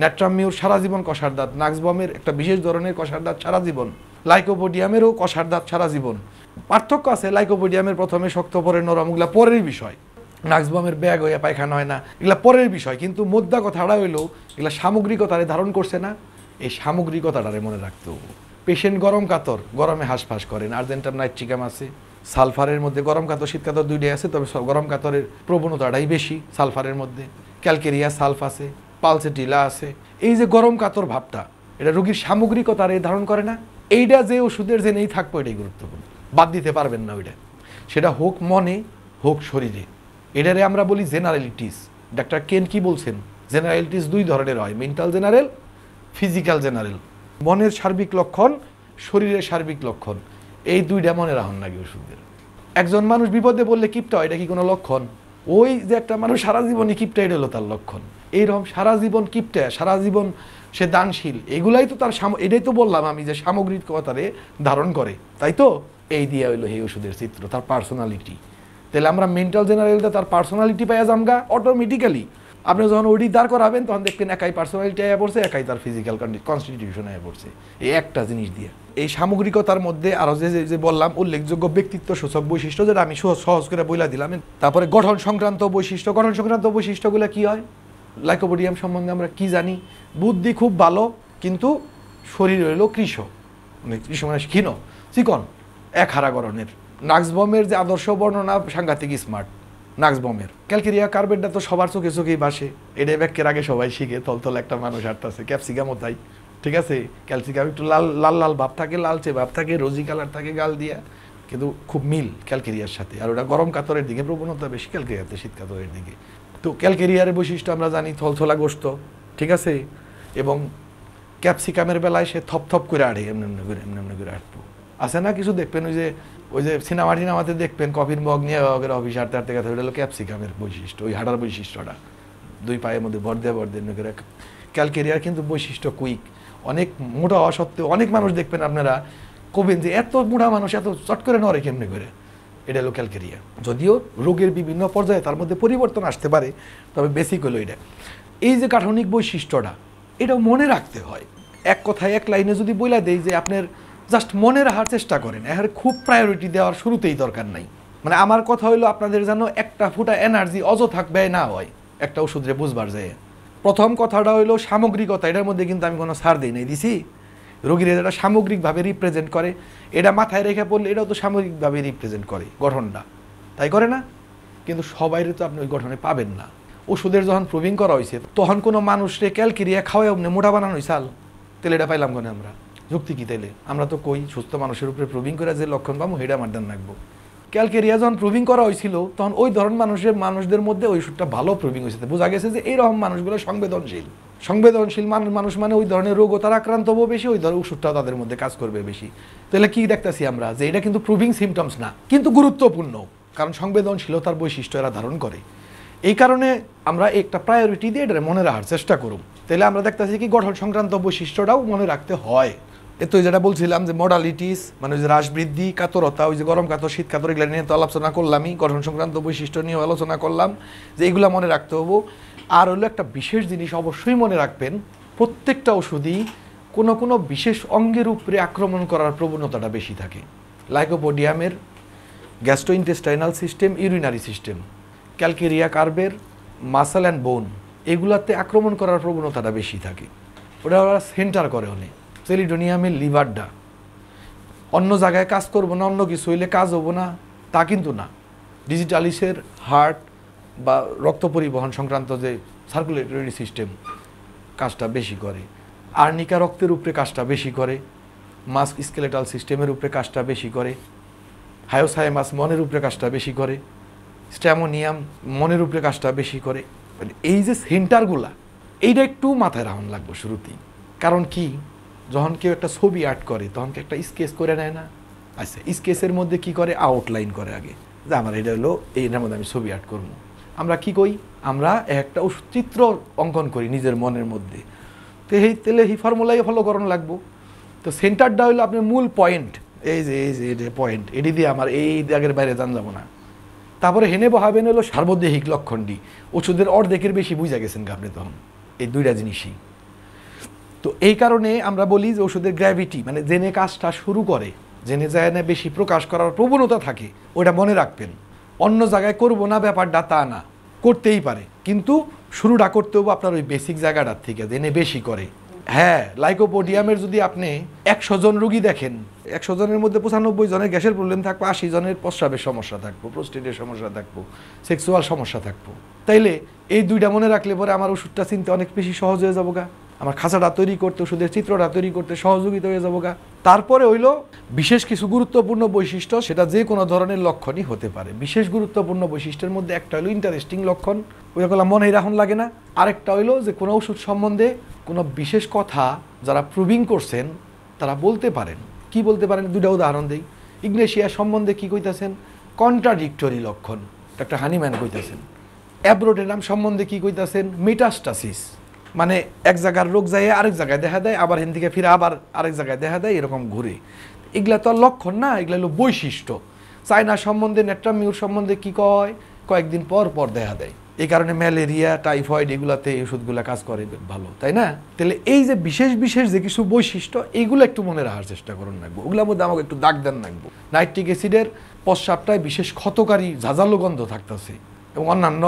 ন্যাট্রামিউর সারা জীবন কষার দাঁত নাক্সবমের একটা বিশেষ ধরনের কষার দাঁত সারা জীবন লাইকোপোডিয়ামেরও কষার দাঁত সারা জীবন পার্থক্য আছে লাইকোপোডিয়ামের প্রথমে শক্ত পরে নরমগুলা পরের বিষয় নাক্সবামের ব্যাগ হইয়া পায়খানা হয় না এগুলা পরের বিষয় কিন্তু মোদ্দা কথাটা হইলেও এগুলা সামগ্রিকতারে ধারণ করছে না এই সামগ্রিকতাটারে মনে রাখতে হবে পেশেন্ট গরম কাতর গরমে হাঁসফাঁস করেন আর্জেন্টাম নাইট্রিকাম আছে সালফারের মধ্যে গরম কাতর শীত কাতর দুইটাই আছে তবে গরম কাতরের প্রবণতাটাই বেশি সালফারের মধ্যে ক্যালকেরিয়া সালফ আছে পালসেটিলা আছে এই যে গরম কাতর ভাবটা এটা রোগীর সামগ্রিকতারে ধারণ করে না এইটা যে ওষুধের যে নেই থাকবো এটাই গুরুত্বপূর্ণ বাদ দিতে পারবেন না ওইটা সেটা হোক মনে হোক শরীরে এটারে আমরা বলি জেনারেলিটিস ডাক্তার কেন কি বলছেন জেনারেলিটিস দুই ধরনের হয় মেন্টাল জেনারেল ফিজিক্যাল জেনারেল মনের সার্বিক লক্ষণ শরীরের সার্বিক লক্ষণ এই দুইটা মনে রাখুন লাগে ওষুধের একজন মানুষ বিপদে বললে কিপটা হয় এটা কি কোনো লক্ষণ ওই যে একটা মানুষ সারা জীবনই কিপটা হলো তার লক্ষণ এইরকম সারা জীবন কিপটা সারা জীবন সে দানশীল এগুলাই তো তার এটাই তো বললাম আমি যে সামগ্রিক কথারে ধারণ করে তাই তো এই দিয়ে হইলো এই ওষুধের চিত্র তার পার্সোনালিটি তাহলে আমরা মেন্টাল জেনারেলটা তার পার্সোনালিটি পাইয়া জামগা অটোমেটিক্যালি আপনি যখন ওইটি দাঁড় করাবেন তখন দেখবেন একাই পার্সোনালিটি আয়া পড়ছে একাই তার ফিজিক্যাল কনস্টিটিউশন আয়া পড়ছে এই একটা জিনিস দিয়ে এই সামগ্রিকতার মধ্যে আরও যে যে বললাম উল্লেখযোগ্য ব্যক্তিত্ব সূচক বৈশিষ্ট্য যেটা আমি সহজ সহজ করে বইলা দিলাম তারপরে গঠন সংক্রান্ত বৈশিষ্ট্য গঠন সংক্রান্ত বৈশিষ্ট্যগুলো কি হয় লাইকোবোডিয়াম সম্বন্ধে আমরা কি জানি বুদ্ধি খুব ভালো কিন্তু শরীর হইল কৃষক মানে কৃষক মানে ক্ষীণ চিকন এক হারা নাক্সবমের যে আদর্শ বর্ণনা সাংঘাতিক স্মার্ট নাক্সবমের ক্যালকেরিয়া কার্বেটটা তো সবার চোখে চোখেই বাসে এটা ব্যাকের আগে সবাই শিখে তলতল একটা মানুষ হাঁটতেছে ক্যাপসিকামও তাই ঠিক আছে ক্যালসিকাম একটু লাল লাল লাল ভাব থাকে লালচে ভাব থাকে রোজি কালার থাকে গাল দিয়া কিন্তু খুব মিল ক্যালকেরিয়ার সাথে আর ওটা গরম কাতরের দিকে প্রবণতা বেশি ক্যালকেরিয়াতে শীত কাতরের দিকে তো ক্যালকেরিয়ারের বৈশিষ্ট্য আমরা জানি থলথলা গোস্ত ঠিক আছে এবং ক্যাপসিকামের বেলায় সে থপ থপ করে আড়ে এমনি এমনি করে এমনি এমনি করে আটবো আছে না কিছু দেখবেন ওই যে ওই যে সিনেমা টিনেমাতে দেখবেন কফির মগ নিয়ে অফিসার অফিস থেকে হাঁটতে ওটা হলো ক্যাপসিকামের বৈশিষ্ট্য ওই হাঁটার বৈশিষ্ট্যটা দুই পায়ের মধ্যে ভর দেয় ভর করে ক্যালকেরিয়ার কিন্তু বৈশিষ্ট্য কুইক অনেক মোটা হওয়া সত্ত্বেও অনেক মানুষ দেখবেন আপনারা কবেন যে এত মোটা মানুষ এত চট করে নড়ে কেমনি করে এটা হলো ক্যালকেরিয়া যদিও রোগের বিভিন্ন পর্যায়ে তার মধ্যে পরিবর্তন আসতে পারে তবে বেসিক হলো এটা এই যে গাঠনিক বৈশিষ্ট্যটা এটা মনে রাখতে হয় এক কথায় এক লাইনে যদি বইলা দেয় যে আপনার জাস্ট মনে রাখার চেষ্টা করেন এর খুব প্রায়োরিটি দেওয়ার শুরুতেই দরকার নাই মানে আমার কথা হলো আপনাদের যেন একটা ফুটা এনার্জি অযথা ব্যয় না হয় একটা ওষুধে বুঝবার যায় প্রথম কথাটা হলো সামগ্রিকতা এটার মধ্যে কিন্তু আমি কোনো সার দিই নাই দিছি রোগীরা যেটা সামগ্রিকভাবে রিপ্রেজেন্ট করে এটা মাথায় রেখে পড়লে এটাও তো সামগ্রিকভাবে রিপ্রেজেন্ট করে গঠনটা তাই করে না কিন্তু সবাইরে তো আপনি ওই গঠনে পাবেন না ওষুধের যখন প্রুভিং করা হয়েছে তখন কোনো মানুষরে ক্যালকিরিয়া খাওয়াই অমনি মোটা বানানো সাল তেলে এটা পাইলাম কেন আমরা যুক্তি কি তাইলে আমরা তো কই সুস্থ মানুষের উপরে প্রুভিং করে যে লক্ষণ পাবো হেডা মার্ডান রাখবো ক্যালকেরিয়া যখন প্রুভিং করা হয়েছিল তখন ওই ধরন মানুষের মানুষদের মধ্যে ওই ওষুধটা ভালো প্রুভিং হয়েছে বোঝা গেছে যে এইরকম মানুষগুলো সংবেদনশীল সংবেদনশীল মানুষ মানে ওই ধরনের রোগ ও তারা আক্রান্ত হবো বেশি ওই ধরনের ওষুধটাও তাদের মধ্যে কাজ করবে বেশি তাহলে কি দেখতেছি আমরা যে এটা কিন্তু প্রুভিং সিমটমস না কিন্তু গুরুত্বপূর্ণ কারণ সংবেদনশীলতার বৈশিষ্ট্য এরা ধারণ করে এই কারণে আমরা একটা প্রায়োরিটি দিয়ে এটা মনে রাখার চেষ্টা করুন তাহলে আমরা দেখতেছি কি গঠন সংক্রান্ত বৈশিষ্ট্যটাও মনে রাখতে হয় এতো যেটা বলছিলাম যে মডালিটিস মানে ওই যে হ্রাসবৃদ্ধি কাতরতা ওই যে গরম কাতর শীত কাতর এগুলো নিয়ে তো আলোচনা করলামই গঠন সংক্রান্ত বৈশিষ্ট্য নিয়ে আলোচনা করলাম যে এগুলো মনে রাখতে হবো আর হলো একটা বিশেষ জিনিস অবশ্যই মনে রাখবেন প্রত্যেকটা ওষুধই কোনো কোনো বিশেষ অঙ্গের উপরে আক্রমণ করার প্রবণতাটা বেশি থাকে লাইকোপোডিয়ামের gastrointestinal system urinary system Calcarea কার্বের মাসাল অ্যান্ড বোন এগুলাতে আক্রমণ করার প্রবণতাটা বেশি থাকে ওটা ওরা সেন্টার করে অনেক সেলিডোনিয়ামের লিভারটা অন্য জায়গায় কাজ করবো না অন্য কিছু হইলে কাজ হবো না তা কিন্তু না ডিজিটালিসের হার্ট বা রক্ত পরিবহন সংক্রান্ত যে সার্কুলেটরি সিস্টেম কাজটা বেশি করে আর্নিকা রক্তের উপরে কাজটা বেশি করে মাস স্কেলেটাল সিস্টেমের উপরে কাজটা বেশি করে মাস মনের উপরে কাজটা বেশি করে স্ট্যামোনিয়াম মনের উপরে কাজটা বেশি করে মানে এই যে সেন্টারগুলা এইটা একটু মাথায় রাখুন লাগবো শুরুতেই কারণ কি যখন কেউ একটা ছবি আর্ট করে তখন একটা স্কেচ করে নেয় না আচ্ছা স্কেচের মধ্যে কি করে আউটলাইন করে আগে যে আমার এটা হলো এইটার মধ্যে আমি ছবি আর্ট করবো আমরা কি কই আমরা একটা চিত্র অঙ্কন করি নিজের মনের মধ্যে তো সেই তেলে সেই ফর্মুলাই ফলো করানো লাগবো তো সেন্টারটা হলো আপনার মূল পয়েন্ট এই যে এই যে এই পয়েন্ট এটি দিয়ে আমার এই দাগের বাইরে জান যাবো না তারপরে হেনে বহাবেন হলো সার্বদেহিক লক্ষণটি ওষুধের অর্ধেকের বেশি বুঝা গেছেন আপনি তখন এই দুইটা জিনিসই তো এই কারণে আমরা বলি যে ওষুধের গ্র্যাভিটি মানে জেনে কাজটা শুরু করে জেনে যায় না বেশি প্রকাশ করার প্রবণতা থাকে ওটা মনে রাখবেন অন্য জায়গায় করব না ব্যাপারটা তা না করতেই পারে কিন্তু শুরুটা করতে হবে আপনার ওই বেসিক জায়গাটার থেকে জেনে বেশি করে হ্যাঁ লাইকোপোডিয়ামের যদি আপনি একশো জন রুগী দেখেন একশো জনের মধ্যে পঁচানব্বই জনের গ্যাসের প্রবলেম থাকবো আশি জনের প্রস্রাবের সমস্যা থাকবো প্রস্টেটের সমস্যা থাকবো সেক্সুয়াল সমস্যা থাকবো তাইলে এই দুইটা মনে রাখলে পরে আমার ওষুধটা চিনতে অনেক বেশি সহজ হয়ে যাবো গা আমার খাঁচাটা তৈরি করতে ওষুধের চিত্রটা তৈরি করতে সহযোগিতা হয়ে যাবো গা তারপরে হইল বিশেষ কিছু গুরুত্বপূর্ণ বৈশিষ্ট্য সেটা যে কোনো ধরনের লক্ষণই হতে পারে বিশেষ গুরুত্বপূর্ণ বৈশিষ্ট্যের মধ্যে একটা হইলো ইন্টারেস্টিং লক্ষণ ওই করলাম মনে রাখুন লাগে না আরেকটা হইলো যে কোনো ওষুধ সম্বন্ধে কোনো বিশেষ কথা যারা প্রুভিং করছেন তারা বলতে পারেন কি বলতে পারেন দুটা উদাহরণ দিই ইগনেশিয়া সম্বন্ধে কি কইতাছেন কন্ট্রাডিক্টরি লক্ষণ একটা হানিম্যান কইতাছেন অ্যাব্রোডেনাম সম্বন্ধে কি কইতাছেন মেটাস্টাসিস মানে এক জায়গার রোগ যায় আরেক জায়গায় দেখা দেয় আবার হেন থেকে ফিরে আবার আরেক জায়গায় দেখা দেয় এরকম ঘুরে এগুলা তো লক্ষণ না এগুলা হলো বৈশিষ্ট্য চায়না সম্বন্ধে নেট্রামিউর সম্বন্ধে কি কয় কয়েকদিন পর পর দেখা দেয় এই কারণে ম্যালেরিয়া টাইফয়েড এগুলাতে এই ওষুধগুলো কাজ করে ভালো তাই না তাহলে এই যে বিশেষ বিশেষ যে কিছু বৈশিষ্ট্য এইগুলো একটু মনে রাখার চেষ্টা করুন লাগবো ওগুলোর মধ্যে আমাকে একটু দাগ দেন লাগবো নাইট্রিক অ্যাসিডের পশ্চাপটায় বিশেষ ক্ষতকারী ঝাঁঝালো গন্ধ থাকতেছে এবং অন্যান্য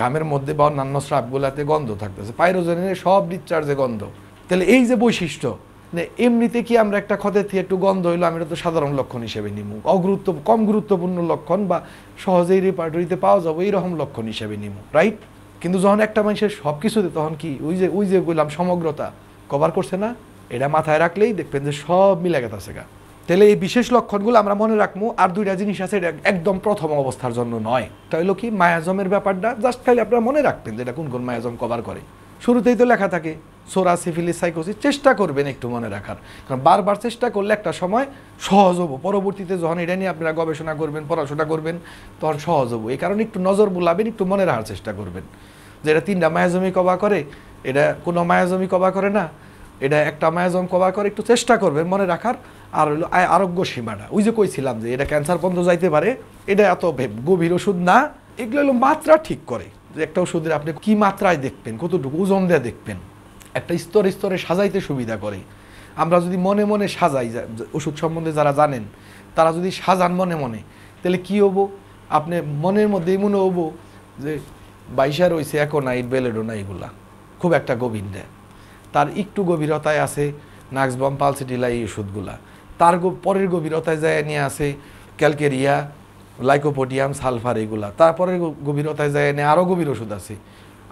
গামের মধ্যে বা অন্যান্য স্রাবগুলাতে গন্ধ থাকতেছে পাইরোজেনের সব ডিসচার্জে গন্ধ তাহলে এই যে বৈশিষ্ট্য মানে এমনিতে কি আমরা একটা ক্ষতের থেকে একটু গন্ধ হইলো আমি তো সাধারণ লক্ষণ হিসেবে নিমু অগুরুত্ব কম গুরুত্বপূর্ণ লক্ষণ বা সহজেই রিপার্টরিতে পাওয়া যাবো এইরকম লক্ষণ হিসেবে নিমু রাইট কিন্তু যখন একটা মানুষের সব কিছুতে তখন কি ওই যে ওই যে বললাম সমগ্রতা কভার করছে না এটা মাথায় রাখলেই দেখবেন যে সব মিলে গেছে গা তাহলে এই বিশেষ লক্ষণগুলো আমরা মনে রাখবো আর দুইটা জিনিস আছে একদম প্রথম অবস্থার জন্য নয় তাইলে কি মায়াজমের ব্যাপারটা জাস্ট খালি আপনারা মনে রাখবেন যেটা কোন কোন মায়াজম কভার করে শুরুতেই তো লেখা থাকে সোরা সিফিলিস সাইকোসিস চেষ্টা করবেন একটু মনে রাখার কারণ বারবার চেষ্টা করলে একটা সময় সহজ হবো পরবর্তীতে যখন এটা নিয়ে আপনারা গবেষণা করবেন পড়াশোনা করবেন তখন সহজ হবো এই কারণে একটু নজর বুলাবেন একটু মনে রাখার চেষ্টা করবেন যে এটা তিনটা মায়াজমি কবা করে এটা কোনো মায়াজমি কবা করে না এটা একটা মায়াজম কবা করে একটু চেষ্টা করবেন মনে রাখার আর হলো আরোগ্য সীমাটা ওই যে কইছিলাম যে এটা ক্যান্সার পর্যন্ত যাইতে পারে এটা এত গভীর ওষুধ না এগুলো হলো মাত্রা ঠিক করে যে একটা ওষুধের আপনি কী মাত্রায় দেখবেন কতটুকু ওজন দেয়া দেখবেন একটা স্তরে স্তরে সাজাইতে সুবিধা করে আমরা যদি মনে মনে সাজাই ওষুধ সম্বন্ধে যারা জানেন তারা যদি সাজান মনে মনে তাহলে কি হবো আপনি মনের মধ্যে মনে হবো যে বাইশা রয়েছে বেলেডো না এগুলা খুব একটা গভীর দেয় তার একটু গভীরতায় আছে বম পালসিটিলা এই ওষুধগুলা তার পরের গভীরতায় যায় নিয়ে আছে ক্যালকেরিয়া লাইকোপোডিয়াম সালফার এগুলা তারপরের গভীরতায় যায় নিয়ে আরও গভীর ওষুধ আছে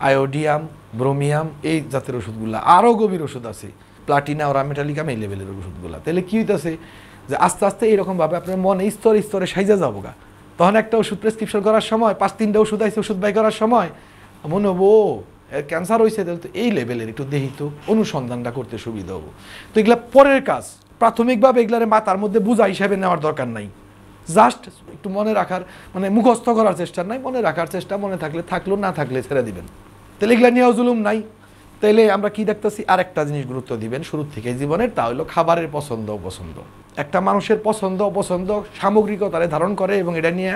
আয়োডিয়াম ব্রোমিয়াম এই জাতের ওষুধগুলো আরও গভীর ওষুধ আছে প্লাটিনা ওরা মেটালিকাম এই লেভেলের ওষুধগুলো তাহলে কী হইতেছে যে আস্তে আস্তে এইরকমভাবে আপনার মনে স্তরে স্তরে সাইজা যাবো গা তখন একটা ওষুধ প্রেসক্রিপশন করার সময় পাঁচ তিনটা ওষুধ আছে ওষুধ বাই করার সময় মনে হবো ও ক্যান্সার হয়েছে তাহলে তো এই লেভেলের একটু দেহিত অনুসন্ধানটা করতে সুবিধা হবো তো এগুলা পরের কাজ প্রাথমিকভাবে মা তার মধ্যে বোঝা হিসাবে নেওয়ার দরকার নাই জাস্ট একটু মনে রাখার মানে মুখস্থ করার চেষ্টা নাই মনে রাখার চেষ্টা মনে থাকলে থাকলো না থাকলে ছেড়ে দিবেন তাহলে এগুলা নিয়েও জুলুম নাই তাহলে আমরা কি দেখতেছি আরেকটা জিনিস গুরুত্ব দিবেন শুরু থেকে জীবনের তা হলো খাবারের পছন্দ অপছন্দ একটা মানুষের পছন্দ অপছন্দ সামগ্রিকতারে ধারণ করে এবং এটা নিয়ে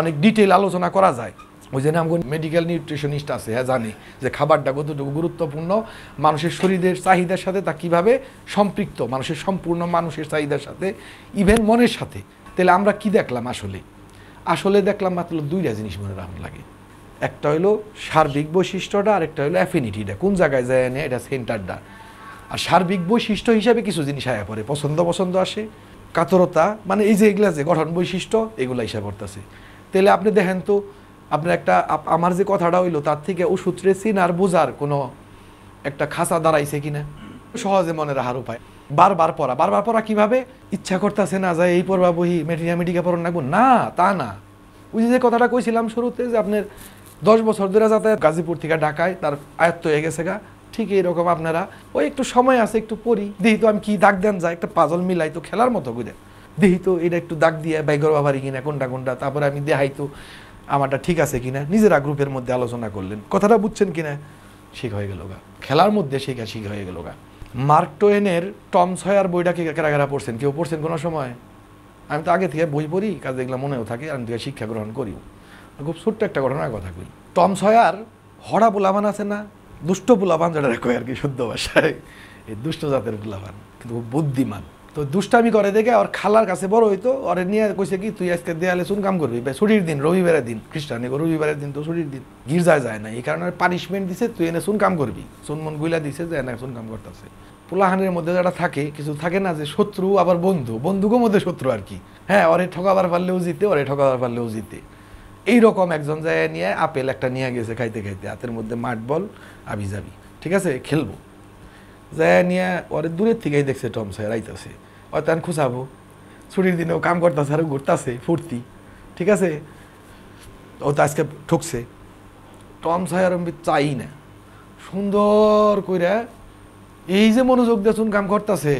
অনেক ডিটেল আলোচনা করা যায় ওই জন্য আমি মেডিকেল নিউট্রিশনিস্ট আছে হ্যাঁ জানি যে খাবারটা কতটুকু গুরুত্বপূর্ণ মানুষের শরীরের চাহিদার সাথে তা কীভাবে সম্পৃক্ত মানুষের সম্পূর্ণ মানুষের চাহিদার সাথে ইভেন মনের সাথে তাহলে আমরা কি দেখলাম আসলে আসলে দেখলাম মাত্র দুইটা জিনিস মনে রাখুন লাগে একটা হলো সার্বিক বৈশিষ্ট্যটা আর একটা হলো অ্যাফিনিটিটা কোন জায়গায় যায় না এটা সেন্টারটা আর সার্বিক বৈশিষ্ট্য হিসাবে কিছু জিনিস আয়া পড়ে পছন্দ পছন্দ আসে কাতরতা মানে এই যে এগুলা যে গঠন বৈশিষ্ট্য এগুলো হিসাবে করতেছে তাহলে আপনি দেখেন তো আপনার একটা আমার যে কথাটা হইলো তার থেকে ও সূত্রে সিন আর বোঝার কোনো একটা খাসা দাঁড়াইছে কিনা সহজে মনে রাখার উপায় বারবার পড়া বারবার পড়া কিভাবে ইচ্ছা করতেছে না যায় এই পড়বা বহি মেটিরিয়া মেটিকা পড়ন লাগবো না তা না ওই যে কথাটা কইছিলাম শুরুতে যে আপনার দশ বছর ধরে যাতায়াত গাজীপুর থেকে ঢাকায় তার আয়ত্ত হয়ে গেছে গা ঠিক এইরকম আপনারা ওই একটু সময় আছে একটু পড়ি দেহি তো আমি কি দাগ দেন যায় একটা পাজল মিলাই তো খেলার মতো গুজে দেহি তো এটা একটু দাগ দিয়ে বাইগর বাবারি কিনা কোনটা কোনটা তারপরে আমি দেহাই তো আমারটা ঠিক আছে কিনা নিজেরা গ্রুপের মধ্যে আলোচনা করলেন কথাটা বুঝছেন কিনা ঠিক হয়ে গেল গা খেলার মধ্যে শিখা শিখ হয়ে গেল গা মার্ক টোয়েনের টম সয়ার বইটাকে কি কারা পড়ছেন কেউ পড়ছেন কোনো সময় আমি তো আগে থেকে বই পড়ি কাজ দেখলাম মনেও থাকে আমি থেকে শিক্ষা গ্রহণ করিও খুব ছোট্ট একটা ঘটনার কথা কই টম সয়ার হড়া পোলাবান আছে না দুষ্ট পোলাবান যেটা রেখো আর কি শুদ্ধ ভাষায় এই দুষ্ট জাতের পোলাবান কিন্তু বুদ্ধিমান তো দুষ্টামি করে দেখে ওর খালার কাছে বড় হইতো আর নিয়ে কইছে কি তুই আজকে দেয়ালে শুন কাম করবি ছুটির দিন রবিবারের দিন খ্রিস্টান রবিবারের দিন তো ছুটির দিন গির্জায় যায় না এই কারণে পানিশমেন্ট দিছে তুই এনে শুন কাম করবি চুন মন গুইলা দিছে যে এনে শুন কাম করতেছে পোলাহানের মধ্যে যারা থাকে কিছু থাকে না যে শত্রু আবার বন্ধু বন্ধুকের মধ্যে শত্রু আর কি হ্যাঁ ওরে ঠকাবার পারলেও জিতে ওরে ঠকাবার পারলেও জিতে এইরকম একজন জায়গায় নিয়ে আপেল একটা নিয়ে গেছে খাইতে খাইতে হাতের মধ্যে মাঠ বল আবি যাবি ঠিক আছে খেলবো যায় নিয়ে ওরে দূরের থেকেই দেখছে টম সাহেব আইতাছে হয়তো আমি খুঁজাবো ছুটির দিনেও কাম করতেছে আর ঘুরতেছে ফুর্তি ঠিক আছে ও তো আজকে ঠকছে টম সাহের আমি চাই না সুন্দর কইরা এই যে মনোযোগ দিয়ে চুন কাম করতেছে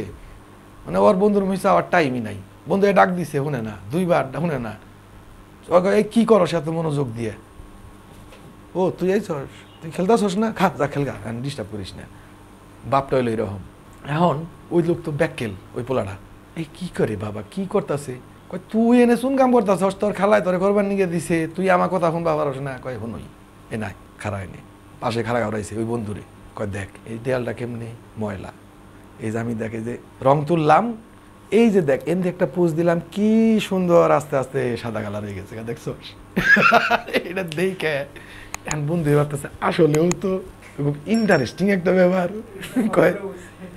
মানে ওর বন্ধুর মিশে আবার টাইমই নাই বন্ধু ডাক দিছে শুনে না দুইবার শুনে না এই কী করো সে তো মনোযোগ দিয়ে ও তুই এই তুই খেলতেছস না খা যা খেলগা ডিস্টার্ব করিস না বাপটা লই এরকম এখন ওই লোক তো ব্যাকেল ওই পোলাটা এই কি করে বাবা কি করতেছে কয় তুই এনে শুন কাম করতেছে তোর খালায় তোরে করবার নিগে দিছে তুই আমার কথা শুন বাবার না কয় হনই এ নাই খাড়া এনে পাশে খারা গাড়াইছে ওই বন্ধুরে কয় দেখ এই দেয়ালটা কেমনি ময়লা এই যে আমি দেখে যে রং তুললাম এই যে দেখ এমনি একটা পোজ দিলাম কি সুন্দর আস্তে আস্তে সাদা কালার হয়ে গেছে দেখছো [LAUGHS] এটা দেখে এখন বন্ধু ভাবতেছে আসলেও তো খুব ইন্টারেস্টিং একটা ব্যাপার কয়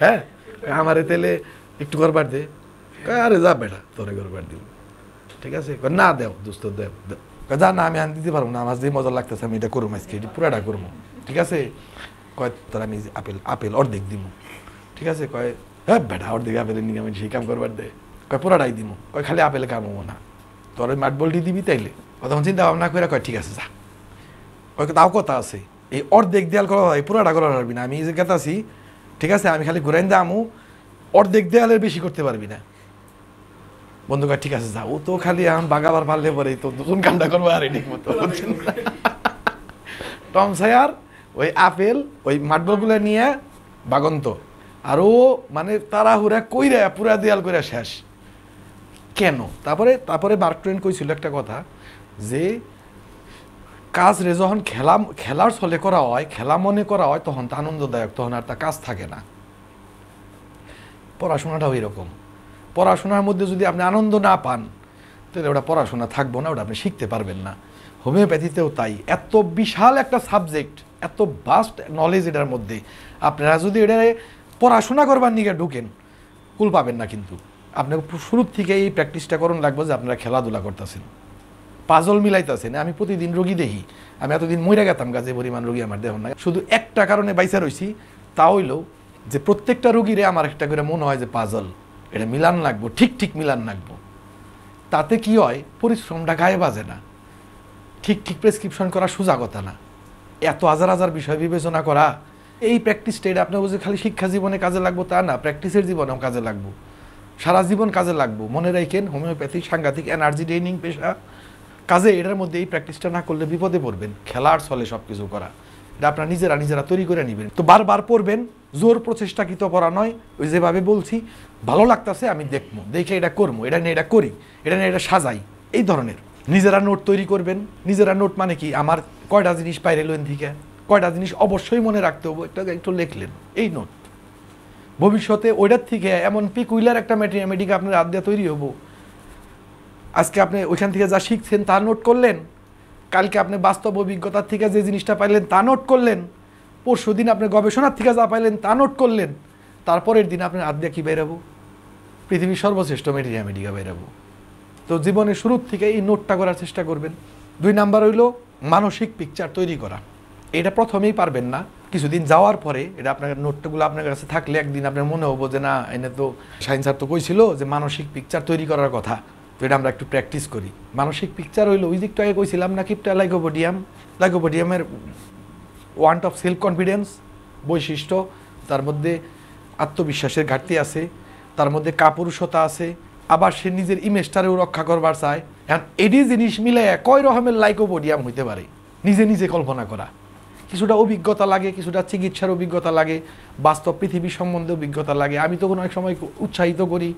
হ্যাঁ আমারে তেলে একটু ঘরবার দে আরে যা বেটা তোরে ঘরবার দিল ঠিক আছে না দেও দোস্ত দেও যা না আমি আন দিতে পারবো না আমার যে মজা লাগতেছে আমি এটা করবো আজকে এটি পুরাটা করবো ঠিক আছে কয় তোর আমি আপেল আপেল অর্ধেক দিব ঠিক আছে কয় হ্যাঁ বেটা অর্ধেক আপেলের নিয়ে আমি সেই কাম করবার দে কয় পুরাটাই দিব কয় খালি আপেলে কামবো না তোর মাঠ বলটি দিবি তাইলে তখন চিন্তা ভাবনা করে কয় ঠিক আছে যা কয় তাও কথা আছে এই অর্ধেক দেয়াল করা হয় পুরাটা করা পারবি না আমি যে গেতাছি ঠিক আছে আমি খালি ঘুরাইন দামু অর্ধেক দেয়ালের বেশি করতে পারবি না বন্ধু ঠিক আছে যাও তো খালি আম বাগাবার পারলে পরে তো দুজন কামটা করবো আর ঠিক মতো টম সায়ার ওই আপেল ওই মাটবলগুলো নিয়ে বাগন্ত আর ও মানে তারা হুরা কইরা পুরা দেয়াল কইরা শেষ কেন তারপরে তারপরে বার্ক টুয়েন কইছিল একটা কথা যে কাজ রে যখন খেলা খেলার ছলে করা হয় খেলা মনে করা হয় তখন তা আনন্দদায়ক তখন আর তা কাজ থাকে না পড়াশোনাটাও এরকম পড়াশোনার মধ্যে যদি আপনি আনন্দ না পান তাহলে ওটা পড়াশোনা থাকবো না ওটা আপনি শিখতে পারবেন না হোমিওপ্যাথিতেও তাই এত বিশাল একটা সাবজেক্ট এত বাস্ট নলেজ এটার মধ্যে আপনারা যদি এটা পড়াশোনা করবার নিয়ে ঢুকেন কুল পাবেন না কিন্তু আপনাকে শুরুর থেকে এই প্র্যাকটিসটা করুন লাগবে যে আপনারা খেলাধুলা করতেছেন পাজল মিলাইতেছে না আমি প্রতিদিন রোগী দেখি আমি এতদিন মইরা গেতাম গাছে পরিমাণ রোগী আমার দেহ না শুধু একটা কারণে বাইসা রয়েছি তা হইল যে প্রত্যেকটা রোগীরে আমার একটা করে মনে হয় যে পাজল এটা মিলান লাগবো ঠিক ঠিক মিলান লাগবো তাতে কি হয় পরিশ্রমটা গায়ে বাজে না ঠিক ঠিক প্রেসক্রিপশন করা সোজা কথা না এত হাজার হাজার বিষয় বিবেচনা করা এই প্র্যাকটিসটা এটা আপনার বলছে খালি শিক্ষা জীবনে কাজে লাগবো তা না প্র্যাকটিসের জীবনেও কাজে লাগবো সারা জীবন কাজে লাগবো মনে রাখেন হোমিওপ্যাথিক সাংঘাতিক এনার্জি ট্রেনিং পেশা কাজে এটার মধ্যে এই প্র্যাকটিসটা না করলে বিপদে পড়বেন খেলার ছলে সব কিছু করা এটা আপনারা নিজেরা নিজেরা তৈরি করে নেবেন তো বারবার পড়বেন জোর প্রচেষ্টাকৃত করা নয় ওই যেভাবে বলছি ভালো লাগতেছে আমি দেখবো দেখে এটা করবো এটা নিয়ে এটা করি এটা নিয়ে এটা সাজাই এই ধরনের নিজেরা নোট তৈরি করবেন নিজেরা নোট মানে কি আমার কয়টা জিনিস পাইরে লেন থেকে কয়টা জিনিস অবশ্যই মনে রাখতে হবে এটা একটু লেখলেন এই নোট ভবিষ্যতে ওইটার থেকে এমন পিকুইলার একটা মেটেরিয়া মেডিকে আপনার আদ্যা তৈরি হবো আজকে আপনি ওইখান থেকে যা শিখছেন তা নোট করলেন কালকে আপনি বাস্তব অভিজ্ঞতার থেকে যে জিনিসটা পাইলেন তা নোট করলেন পরশু দিন আপনি গবেষণার থেকে যা পাইলেন তা নোট করলেন তারপরের দিন আপনি আদ্যা কী বেরাবো পৃথিবীর সর্বশ্রেষ্ঠ মেডিয়া মেডিকা বেরাবো তো জীবনের শুরুর থেকে এই নোটটা করার চেষ্টা করবেন দুই নাম্বার হইল মানসিক পিকচার তৈরি করা এটা প্রথমেই পারবেন না কিছুদিন যাওয়ার পরে এটা আপনার নোটগুলো আপনার কাছে থাকলে একদিন আপনার মনে হবো যে না এনে তো সায়েন্সার তো কইছিল যে মানসিক পিকচার তৈরি করার কথা তো এটা আমরা একটু প্র্যাকটিস করি মানসিক পিকচার হইলো ওই দিকটা আগে কইছিলাম না কিপটা লাইকোপোডিয়াম লাইকোপোডিয়ামের ওয়ান্ট অফ সেলফ কনফিডেন্স বৈশিষ্ট্য তার মধ্যে আত্মবিশ্বাসের ঘাটতি আছে তার মধ্যে কাপুরুষতা আছে আবার সে নিজের ইমেজটারেও রক্ষা করবার চায় এখন এটি জিনিস মিলে একই রকমের লাইকোপোডিয়াম হইতে পারে নিজে নিজে কল্পনা করা কিছুটা অভিজ্ঞতা লাগে কিছুটা চিকিৎসার অভিজ্ঞতা লাগে বাস্তব পৃথিবী সম্বন্ধে অভিজ্ঞতা লাগে আমি তখন অনেক সময় উৎসাহিত করি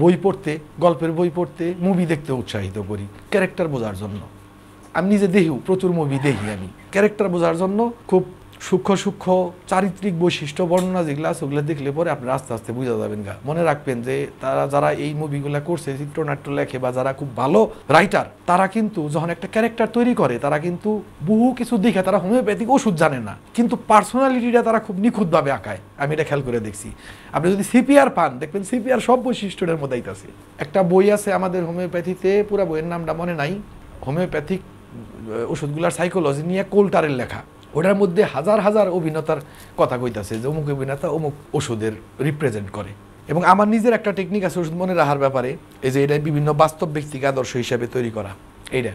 বই পড়তে গল্পের বই পড়তে মুভি দেখতে উৎসাহিত করি ক্যারেক্টার বোঝার জন্য আমি নিজে দেহিও প্রচুর মুভি দেখি আমি ক্যারেক্টার বোঝার জন্য খুব সূক্ষ্ম সূক্ষ্ম চারিত্রিক বৈশিষ্ট্য বর্ণনা যেগুলো আছে ওগুলো দেখলে পরে আপনি আস্তে আস্তে বুঝা যাবেন গা মনে রাখবেন যে তারা যারা এই মুভিগুলো করছে চিত্রনাট্য লেখে বা যারা খুব ভালো রাইটার তারা কিন্তু যখন একটা ক্যারেক্টার তৈরি করে তারা কিন্তু বহু কিছু দেখে তারা হোমিওপ্যাথিক ওষুধ জানে না কিন্তু পার্সোনালিটিটা তারা খুব নিখুঁতভাবে আঁকায় আমি এটা খেয়াল করে দেখছি আপনি যদি সিপিআর পান দেখবেন সিপিআর সব বৈশিষ্ট্যের মধ্যে আইতাছে একটা বই আছে আমাদের হোমিওপ্যাথিতে পুরা বইয়ের নামটা মনে নাই হোমিওপ্যাথিক ওষুধগুলার সাইকোলজি নিয়ে কোল্টারের লেখা ওটার মধ্যে হাজার হাজার অভিনেতার কথা কইতাছে যে অমুক অভিনেতা অমুক ওষুধের রিপ্রেজেন্ট করে এবং আমার নিজের একটা টেকনিক আছে ওষুধ মনে রাখার ব্যাপারে এই যে এটা বিভিন্ন বাস্তব ব্যক্তিকে আদর্শ হিসাবে তৈরি করা এইটা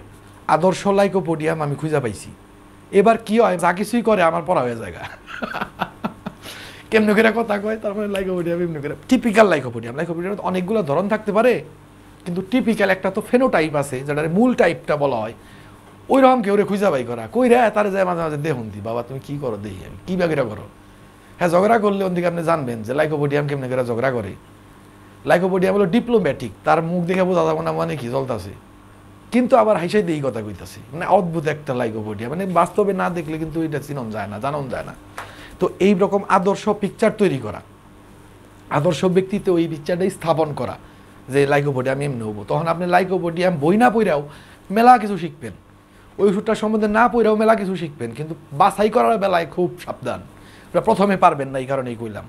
আদর্শ লাইকোপোডিয়াম আমি খুঁজে পাইছি এবার কি হয় যা কিছুই করে আমার পড়া হয়ে জায়গা [LAUGHS] কেমন করে কথা কয় তারপরে লাইকোপোডিয়াম এমনি করে টিপিক্যাল লাইকোপোডিয়াম লাইকোপোডিয়াম অনেকগুলো ধরন থাকতে পারে কিন্তু টিপিক্যাল একটা তো ফেনোটাইপ আছে যেটার মূল টাইপটা বলা হয় ওই রকম কেউ রে খুঁজা ভাই করা কই রে তার যায় মাঝে মাঝে দেখুন দি বাবা তুমি কি করো দেখি আমি কী বাকিরা করো হ্যাঁ ঝগড়া করলে দিকে আপনি জানবেন যে লাইকোপোডিয়াম কেমনি করে ঝগড়া করে লাইকোপোডিয়াম হলো ডিপ্লোম্যাটিক তার মুখ দেখে বোঝা যাবো না মানে কি চলতেছে কিন্তু আবার হাইসাই দিয়ে কথা কইতাছে মানে অদ্ভুত একটা লাইকোপোডিয়া মানে বাস্তবে না দেখলে কিন্তু এটা চিনন যায় না জানন যায় না তো এই রকম আদর্শ পিকচার তৈরি করা আদর্শ ব্যক্তিতে ওই পিকচারটাই স্থাপন করা যে লাইকোপোডিয়াম এমনি হবো তখন আপনি লাইকোপোডিয়াম বই না পইরাও মেলা কিছু শিখবেন ওই ওষুধটা সম্বন্ধে না পড়েও মেলা কিছু শিখবেন কিন্তু বাছাই করার বেলায় খুব সাবধান ওটা প্রথমে পারবেন না এই কারণেই কইলাম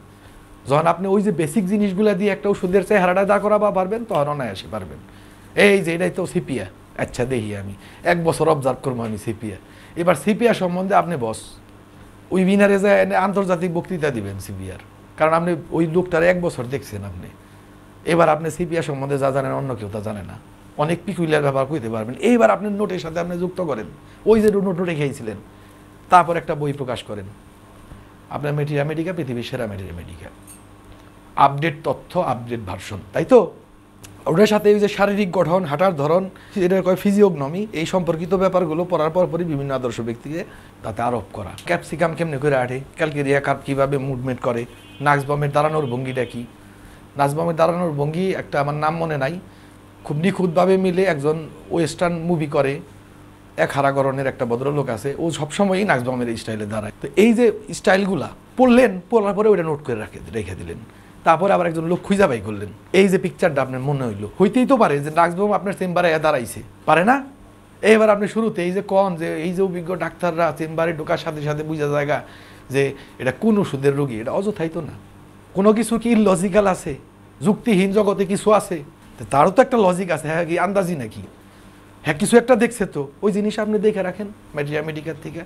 যখন আপনি ওই যে বেসিক জিনিসগুলো দিয়ে একটা ওষুধের চেহারাটা দা করা বা পারবেন তখন অনায়াসে পারবেন এই যে এটাই তো সিপিয়া আচ্ছা দেখি আমি এক বছর অবজার্ভ করবো আমি সিপিয়া এবার সিপিয়া সম্বন্ধে আপনি বস ওই বিনারে যে আন্তর্জাতিক বক্তৃতা দিবেন সিপিয়ার কারণ আপনি ওই লোকটার এক বছর দেখছেন আপনি এবার আপনি সিপিয়া সম্বন্ধে যা জানেন অন্য কেউ তা জানে না অনেক পিকুইলার ব্যাপার কইতে পারবেন এইবার আপনি নোটের সাথে আপনি যুক্ত করেন ওই যে নোট রেখেছিলেন তারপর একটা বই প্রকাশ করেন আপনার মেটিরা মেডিকা পৃথিবীর সেরা মেটিরিয়া মেডিকা আপডেট তথ্য আপডেট ভার্সন তাই তো ওটার সাথে ওই যে শারীরিক গঠন হাঁটার ধরন এটা কয় ফিজিওগনমি এই সম্পর্কিত ব্যাপারগুলো পড়ার পর পরই বিভিন্ন আদর্শ ব্যক্তিকে তাতে আরোপ করা ক্যাপসিকাম কেমনে করে আঠে ক্যালকেরিয়া কাপ কীভাবে মুভমেন্ট করে নাক্সবমের দাঁড়ানোর ভঙ্গিটা কী নাচবমের দাঁড়ানোর ভঙ্গি একটা আমার নাম মনে নাই খুব নিখুঁতভাবে মিলে একজন ওয়েস্টার্ন মুভি করে এক হারাগরণের একটা ভদ্রলোক আছে ও সবসময়ই নাচবামের স্টাইলে দাঁড়ায় তো এই যে স্টাইলগুলা পড়লেন পড়ার পরে ওইটা নোট করে রাখে রেখে দিলেন তারপরে আবার একজন লোক বাই করলেন এই যে পিকচারটা আপনার মনে হইলো হইতেই তো পারে যে নাচবাম আপনার চেম্বারে দাঁড়াইছে পারে না এবার আপনি শুরুতে এই যে কন যে এই যে অভিজ্ঞ ডাক্তাররা চেম্বারে ঢোকার সাথে সাথে বুঝা জায়গা যে এটা কোন ওষুধের রোগী এটা অযথাই তো না কোনো কিছু কি লজিক্যাল আছে যুক্তিহীন জগতে কিছু আছে তারও তো একটা লজিক আছে হ্যাঁ কি আন্দাজি নাকি হ্যাঁ কিছু একটা দেখছে তো ওই জিনিস আপনি দেখে রাখেন মেডিয়া মেডিকেল থেকে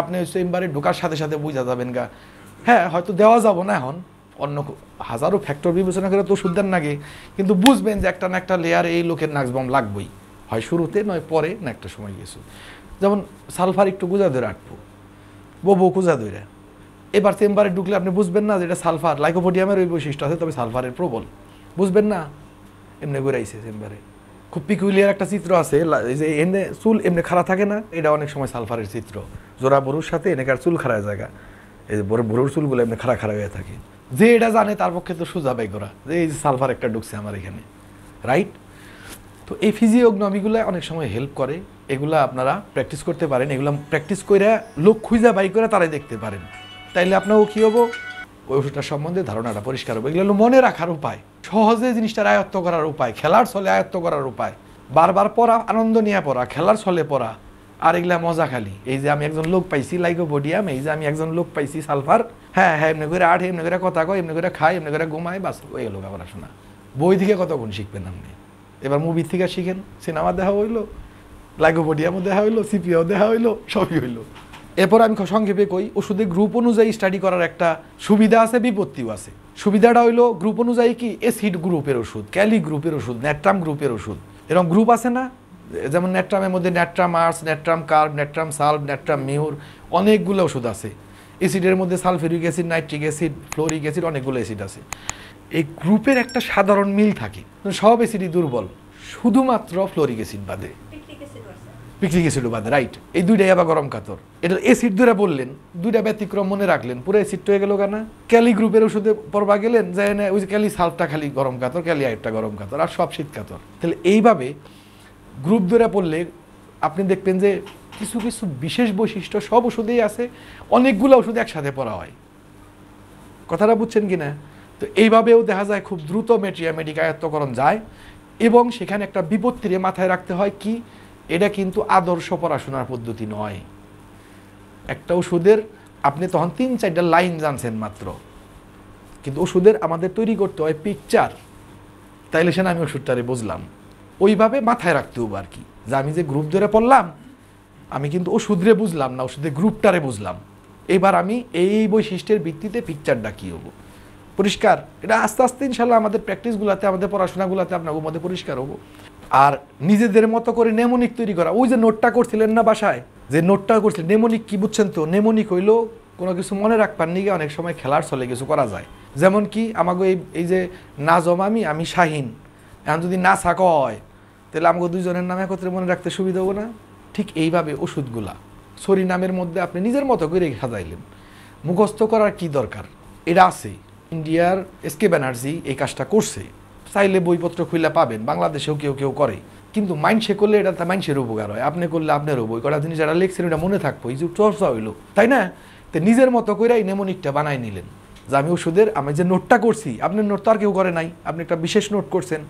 আপনি ওই চেম্বারে ঢোকার সাথে সাথে বোঝা যাবেন গা হ্যাঁ হয়তো দেওয়া যাব না এখন অন্য হাজারো ফ্যাক্টর বিবেচনা করে তো ওষুধ নাগে কিন্তু বুঝবেন যে একটা না একটা লেয়ারে এই লোকের নাক্সবম লাগবেই হয় শুরুতে নয় পরে না একটা সময় গেছে যেমন সালফার একটু গুজা ধরে আটপো ববু গুজা ধরে এবার চেম্বারে ঢুকলে আপনি বুঝবেন না যে এটা সালফার লাইকোপোডিয়ামের ওই বৈশিষ্ট্য আছে তবে সালফারের প্রবল বুঝবেন না এমনি ঘুরাইছে চেম্বারে খুব পিকুলিয়ার একটা চিত্র আছে যে এনে চুল এমনি খাড়া থাকে না এটা অনেক সময় সালফারের চিত্র জোড়া বরুর সাথে এনেকার চুল খাড়া জায়গা এই বরুর চুলগুলো এমনি খাড়া খাড়া হয়ে থাকে যে এটা জানে তার পক্ষে তো সোজা বাই করা যে এই সালফার একটা ঢুকছে আমার এখানে রাইট তো এই ফিজিওগনমিগুলো অনেক সময় হেল্প করে এগুলা আপনারা প্র্যাকটিস করতে পারেন এগুলো প্র্যাকটিস করে লোক খুঁজা বাই করে তারাই দেখতে পারেন তাইলে আপনারও কী হবো ওই ওষুধটা সম্বন্ধে ধারণাটা পরিষ্কার হবে এগুলো মনে রাখার উপায় সহজে জিনিসটার আয়ত্ত করার উপায় খেলার ছলে আয়ত্ত করার উপায় বারবার পড়া আনন্দ নিয়ে পড়া খেলার ছলে পড়া আর এগুলা মজা খালি এই যে আমি একজন লোক পাইছি লাইগো বডিয়াম এই যে আমি একজন লোক পাইছি সালফার হ্যাঁ হ্যাঁ এমনি করে আট এমনি করে কথা কয় এমনি করে খায় এমনি করে ঘুমায় বাস ওই গেল পড়াশোনা বই থেকে কতক্ষণ শিখবেন আপনি এবার মুভি থেকে শিখেন সিনেমা দেখা হইলো লাইগো বডিয়ামও দেখা হইলো সিপিও দেখা হইলো সবই হইলো এরপর আমি সংক্ষেপে কই ওষুধে গ্রুপ অনুযায়ী স্টাডি করার একটা সুবিধা আছে বিপত্তিও আছে সুবিধাটা হইলো গ্রুপ অনুযায়ী কি এসিড গ্রুপের ওষুধ ক্যালি গ্রুপের ওষুধ ন্যাট্রাম গ্রুপের ওষুধ এরকম গ্রুপ আছে না যেমন ন্যাট্রামের মধ্যে natrum ars natrum carb natrum sulph natrum মেহুর অনেকগুলো ওষুধ আছে এসিডের মধ্যে sulphuric acid nitric acid fluoric acid অনেকগুলো অ্যাসিড আছে এই গ্রুপের একটা সাধারণ মিল থাকে সব অ্যাসিডই দুর্বল শুধুমাত্র ফ্লোরিক অ্যাসিড বাদে পিকড়ে গেছিল বাদে রাইট এই দুইটাই আবার গরম কাতর এটা এসিড দুইটা বললেন দুইটা ব্যতিক্রম মনে রাখলেন পুরো এসিড হয়ে গেল কেনা ক্যালি গ্রুপের ওষুধে পরবা গেলেন যে না ওই যে ক্যালি সালটা খালি গরম কাতর ক্যালি আইটটা গরম কাতর আর সব শীত কাতর তাহলে এইভাবে গ্রুপ দুইটা পড়লে আপনি দেখবেন যে কিছু কিছু বিশেষ বৈশিষ্ট্য সব ওষুধেই আছে অনেকগুলো ওষুধ একসাথে পড়া হয় কথাটা বুঝছেন কি না তো এইভাবেও দেখা যায় খুব দ্রুত মেট্রিয়া মেডিকা আয়ত্তকরণ যায় এবং সেখানে একটা বিপত্তিরে মাথায় রাখতে হয় কি এটা কিন্তু আদর্শ পড়াশোনার পদ্ধতি নয় একটা ওষুধের আপনি তখন তিন চারটা লাইন জানছেন মাত্র কিন্তু ওষুধের আমাদের তৈরি করতে হয় পিকচার তাইলে সে আমি ওষুধটারে বুঝলাম ওইভাবে মাথায় রাখতে হবো আর কি যে আমি যে গ্রুপ ধরে পড়লাম আমি কিন্তু ওষুধরে বুঝলাম না ওষুধের গ্রুপটারে বুঝলাম এবার আমি এই বৈশিষ্ট্যের ভিত্তিতে পিকচারটা কী হবো পরিষ্কার এটা আস্তে আস্তে ইনশাল্লাহ আমাদের প্র্যাকটিসগুলোতে আমাদের পড়াশোনাগুলোতে আপনার মধ্যে পরিষ্কার হবো আর নিজেদের মতো করে নেমনিক তৈরি করা ওই যে নোটটা করছিলেন না বাসায় যে নোটটা করছিলেন নেমনিক কি বুঝছেন তো নেমনিক হইলো কোনো কিছু মনে রাখবার নিয়ে অনেক সময় খেলার চলে কিছু করা যায় যেমন কি আমাকে এই এই যে নাজম আমি আমি শাহিন এখন যদি না সাক হয় তাহলে আমাকে দুজনের নাম একত্রে মনে রাখতে সুবিধা হবো না ঠিক এইভাবে ওষুধগুলা সরি নামের মধ্যে আপনি নিজের মতো করে সাজাইলেন মুখস্থ করার কি দরকার এটা আছে ইন্ডিয়ার কে ব্যানার্জি এই কাজটা করছে চাইলে বইপত্র খুলে পাবেন বাংলাদেশেও কেউ কেউ করে কিন্তু মাইনসে করলে এটা মাইন্ডসের উপকার হয় আপনি করলে আপনার বই কটা জিনিস যারা লিখছেন এটা মনে থাকবো এই যে চর্চা হইলো তাই না তো নিজের মতো করে এই নেমোনিকটা বানাই নিলেন যে আমি ওষুধের আমি যে নোটটা করছি আপনার নোট তো আর কেউ করে নাই আপনি একটা বিশেষ নোট করছেন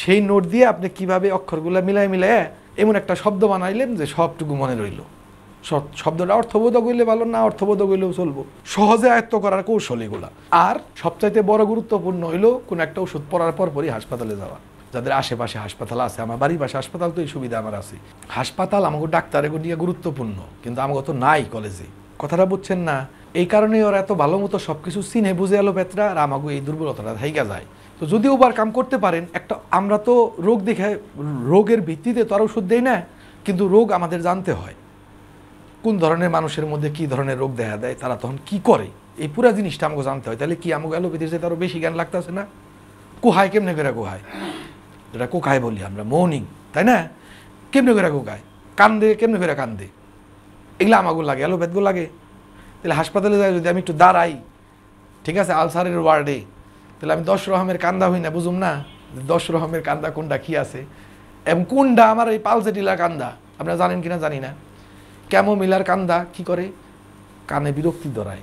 সেই নোট দিয়ে আপনি কিভাবে অক্ষরগুলো মিলাই মিলাই এমন একটা শব্দ বানাইলেন যে সবটুকু মনে রইল শব্দটা অর্থবোধ করলে ভালো না অর্থবোধ করলেও চলবো সহজে আয়ত্ত করার কৌশল এগুলা আর সবচাইতে বড় গুরুত্বপূর্ণ হইলো কোনো একটা ওষুধ পড়ার পরই হাসপাতালে যাওয়া যাদের আশেপাশে হাসপাতাল আছে আমার বাড়ির পাশে হাসপাতাল তো এই সুবিধা আমার আছে হাসপাতাল আমাকে ডাক্তার এগুলো নিয়ে গুরুত্বপূর্ণ কিন্তু আমাকে তো নাই কলেজে কথাটা বুঝছেন না এই কারণে ওরা এত ভালো মতো সব কিছু চিনে বুঝে এলো পেত্রা আর আমাকে এই দুর্বলতাটা থাইকা যায় তো যদি ওবার কাম করতে পারেন একটা আমরা তো রোগ দেখে রোগের ভিত্তিতে তো আর ওষুধ দেই না কিন্তু রোগ আমাদের জানতে হয় কোন ধরনের মানুষের মধ্যে কি ধরনের রোগ দেখা দেয় তারা তখন কি করে এই পুরো জিনিসটা আমাকে জানতে হয় তাহলে কি আমাকে অ্যালোপ্যাথির সাথে আরও বেশি জ্ঞান লাগতেছে না কোহায় কেমনে করে কোহায় যেটা কোকায় বলি আমরা মর্নিং তাই না কেমনে করে কোকায় কান্দে কেমনে করে কান্দে এগুলো আমাগুলো লাগে অ্যালোপ্যাথগুলো লাগে তাহলে হাসপাতালে যাই যদি আমি একটু দাঁড়াই ঠিক আছে আলসারের ওয়ার্ডে তাহলে আমি দশ রহমের কান্দা হই না বুঝুম না দশ রহমের কান্দা কোনটা কী আছে এবং কোনটা আমার এই পালসেটিলা কান্দা আপনারা জানেন কি না জানি না ক্যামোমিলার কান্দা কি করে কানে বিরক্তি ধরায়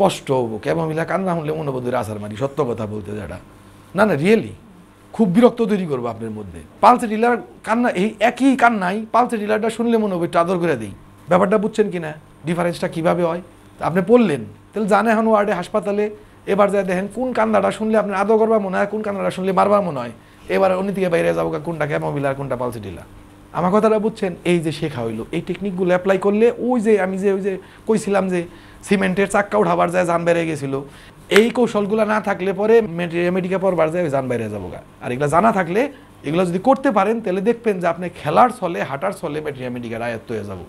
কষ্ট হবো ক্যামোমিলা কান্দা হলে মনোবধূর আসার মারি সত্য কথা বলতে যেটা না না রিয়েলি খুব বিরক্ত তৈরি করবো আপনার মধ্যে পালসে ডিলার কান্না এই একই কান্নাই পালসে ডিলারটা শুনলে মনে হবে একটু আদর করে দিই ব্যাপারটা বুঝছেন কি না ডিফারেন্সটা কীভাবে হয় আপনি পড়লেন তাহলে জানে হন ওয়ার্ডে হাসপাতালে এবার যা দেখেন কোন কান্দাটা শুনলে আপনি আদর করবা মনে হয় কোন কান্দাটা শুনলে মারবার মনে হয় এবার অন্যদিকে বাইরে যাবো কোনটা ক্যামোমিলার কোনটা পালসে ডিলার আমার কথাটা বুঝছেন এই যে শেখা হইলো এই টেকনিকগুলো অ্যাপ্লাই করলে ওই যে আমি যে ওই যে কইছিলাম যে সিমেন্টের চাক্কা উঠাবার যায় যান বেড়ে গেছিল এই কৌশলগুলো না থাকলে পরে মেডিকা পড়বার যায় যান বাইরে যাবো গা আর এগুলো জানা থাকলে এগুলো যদি করতে পারেন তাহলে দেখবেন যে আপনি খেলার ছলে হাঁটার ছলে মেট্রিয়া মেডিকার আয়ত্ত হয়ে যাব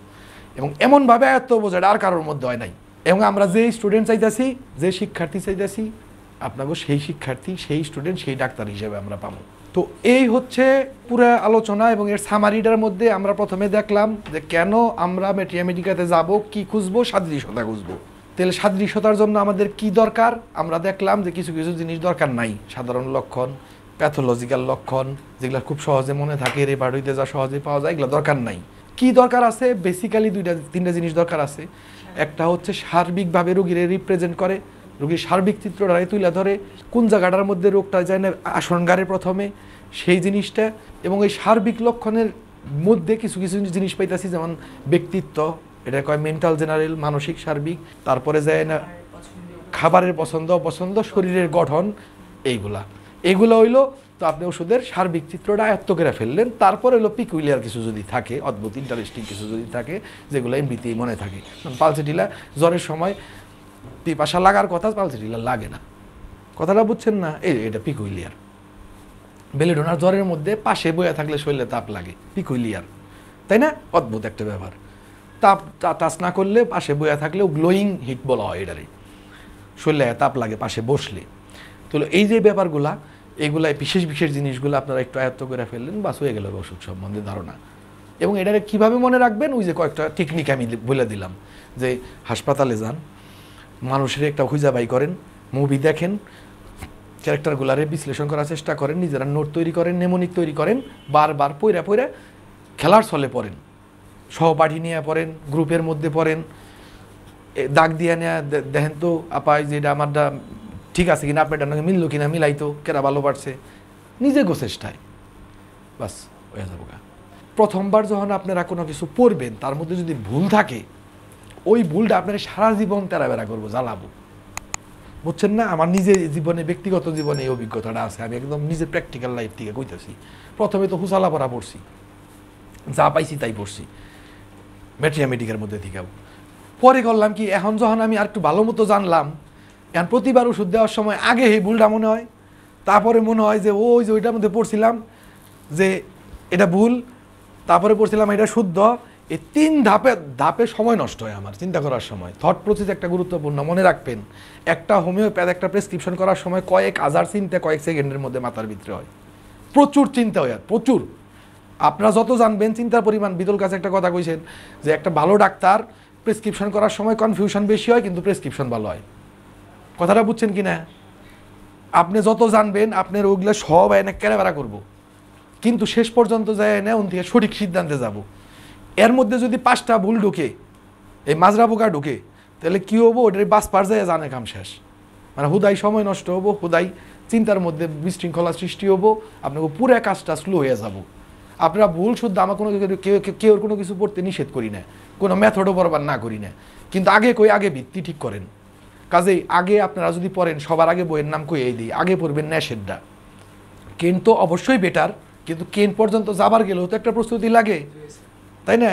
এবং এমনভাবে আয়ত্ত বোঝাটা আর কারোর মধ্যে হয় নাই এবং আমরা যে স্টুডেন্ট চাইতেছি যে শিক্ষার্থী চাইতেছি আপনাকে সেই শিক্ষার্থী সেই স্টুডেন্ট সেই ডাক্তার হিসেবে আমরা পাবো তো এই হচ্ছে পুরো আলোচনা এবং এর সামারিটার মধ্যে আমরা প্রথমে দেখলাম যে কেন আমরা মেডিকাতে যাব কি খুঁজবো সাদৃশ্যতা খুঁজবো তাহলে সাদৃশ্যতার জন্য আমাদের কি দরকার আমরা দেখলাম যে কিছু কিছু জিনিস দরকার নাই সাধারণ লক্ষণ প্যাথোলজিক্যাল লক্ষণ যেগুলো খুব সহজে মনে থাকে রে বাড়িতে যা সহজে পাওয়া যায় এগুলো দরকার নাই কি দরকার আছে বেসিক্যালি দুইটা তিনটা জিনিস দরকার আছে একটা হচ্ছে সার্বিকভাবে রোগীরা রিপ্রেজেন্ট করে রোগীর সার্বিক চিত্রটাই তুলে ধরে কোন জায়গাটার মধ্যে রোগটা যায় না আসনগারে প্রথমে সেই জিনিসটা এবং এই সার্বিক লক্ষণের মধ্যে কিছু কিছু জিনিস পাইতেছি যেমন ব্যক্তিত্ব এটা কয় মেন্টাল জেনারেল মানসিক সার্বিক তারপরে যায় না খাবারের পছন্দ অপছন্দ শরীরের গঠন এইগুলা এগুলো হইলো তো আপনি ওষুধের সার্বিক চিত্রটা আয়ত্ত করে ফেললেন তারপরে হলো পিকুইলিয়ার কিছু যদি থাকে অদ্ভুত ইন্টারেস্টিং কিছু যদি থাকে যেগুলো এমনিতেই মনে থাকে পালসেটিলা জ্বরের সময় পিপাসা লাগার কথা পালসেটিলা লাগে না কথাটা বুঝছেন না এই এটা পিকুইলিয়ার বেলিডোনার জ্বরের মধ্যে পাশে বয়ে থাকলে শরীরে তাপ লাগে পিকুইলিয়ার তাই না অদ্ভুত একটা ব্যাপার তাপ টাচ না করলে পাশে বয়ে থাকলেও গ্লোয়িং হিট বলা হয় এটারে শরীরে তাপ লাগে পাশে বসলে তো এই যে ব্যাপারগুলা এগুলা বিশেষ বিশেষ জিনিসগুলো আপনারা একটু আয়ত্ত করে ফেললেন বাস হয়ে গেল ওষুধ সম্বন্ধে ধারণা এবং এটারে কিভাবে মনে রাখবেন ওই যে কয়েকটা টেকনিক আমি বলে দিলাম যে হাসপাতালে যান মানুষের একটা খুঁজাবাই করেন মুভি দেখেন ক্যারেক্টারগুলারে বিশ্লেষণ করার চেষ্টা করেন নিজেরা নোট তৈরি করেন নেমনিক তৈরি করেন বারবার পইরা পইরা খেলার ছলে পড়েন সহপাঠী নিয়ে পড়েন গ্রুপের মধ্যে পড়েন দাগ দিয়ে নেয়া দেখেন তো আপায় যে এটা আমারটা ঠিক আছে কিনা আপনার ডানাকে মিললো কিনা মিলাইতো কেরা ভালো পারছে নিজে গোচেষ্টায় বাস হয়ে যাবো প্রথমবার যখন আপনারা কোনো কিছু পড়বেন তার মধ্যে যদি ভুল থাকে ওই ভুলটা আপনাকে সারা জীবন তেরাবেরা করবো জ্বালাবো বুঝছেন না আমার নিজের জীবনে ব্যক্তিগত জীবনে এই অভিজ্ঞতাটা আছে আমি একদম নিজের প্র্যাকটিক্যাল লাইফ থেকে কইতেছি প্রথমে তো হুসালা পড়া পড়ছি যা পাইছি তাই পড়ছি ম্যাট্রিয়ামেটিকের মধ্যে থেকে পরে করলাম কি এখন যখন আমি আর একটু ভালো মতো জানলাম এখন প্রতিবার ওষুধ দেওয়ার সময় আগে এই ভুলটা মনে হয় তারপরে মনে হয় যে ওই যে ওইটার মধ্যে পড়ছিলাম যে এটা ভুল তারপরে পড়ছিলাম এটা শুদ্ধ এই তিন ধাপে ধাপে সময় নষ্ট হয় আমার চিন্তা করার সময় থট প্রসেস একটা গুরুত্বপূর্ণ মনে রাখবেন একটা হোমিওপ্যাথ একটা প্রেসক্রিপশন করার সময় কয়েক হাজার চিন্তা কয়েক সেকেন্ডের মধ্যে মাথার ভিতরে হয় প্রচুর চিন্তা হয় প্রচুর আপনারা যত জানবেন চিন্তার পরিমাণ বিদল কাছে একটা কথা কইছেন যে একটা ভালো ডাক্তার প্রেসক্রিপশন করার সময় কনফিউশন বেশি হয় কিন্তু প্রেসক্রিপশন ভালো হয় কথাটা বুঝছেন কি না আপনি যত জানবেন আপনার ওইগুলো সব এনে কেনাবেড়া করব কিন্তু শেষ পর্যন্ত যায় এনে ওন থেকে সঠিক সিদ্ধান্তে যাবো এর মধ্যে যদি পাঁচটা ভুল ঢুকে এই মাজরা পোকা ঢুকে তাহলে কী হবো ওটার বাস পার যায় জানে কাম শেষ মানে হুদাই সময় নষ্ট হবো হুদাই চিন্তার মধ্যে বিশৃঙ্খলা সৃষ্টি হবো আপনাকে পুরো কাজটা স্লো হয়ে যাব আপনারা ভুল শুদ্ধ আমার কোনো কেউ কেউ কোনো কিছু পড়তে নিষেধ করি না কোনো মেথডও বরবার না করি না কিন্তু আগে কই আগে ভিত্তি ঠিক করেন কাজেই আগে আপনারা যদি পড়েন সবার আগে বইয়ের নাম কই এই দিই আগে পড়বেন ন্যাসেরটা কেন তো অবশ্যই বেটার কিন্তু কেন পর্যন্ত যাবার গেলেও তো একটা প্রস্তুতি লাগে তাই না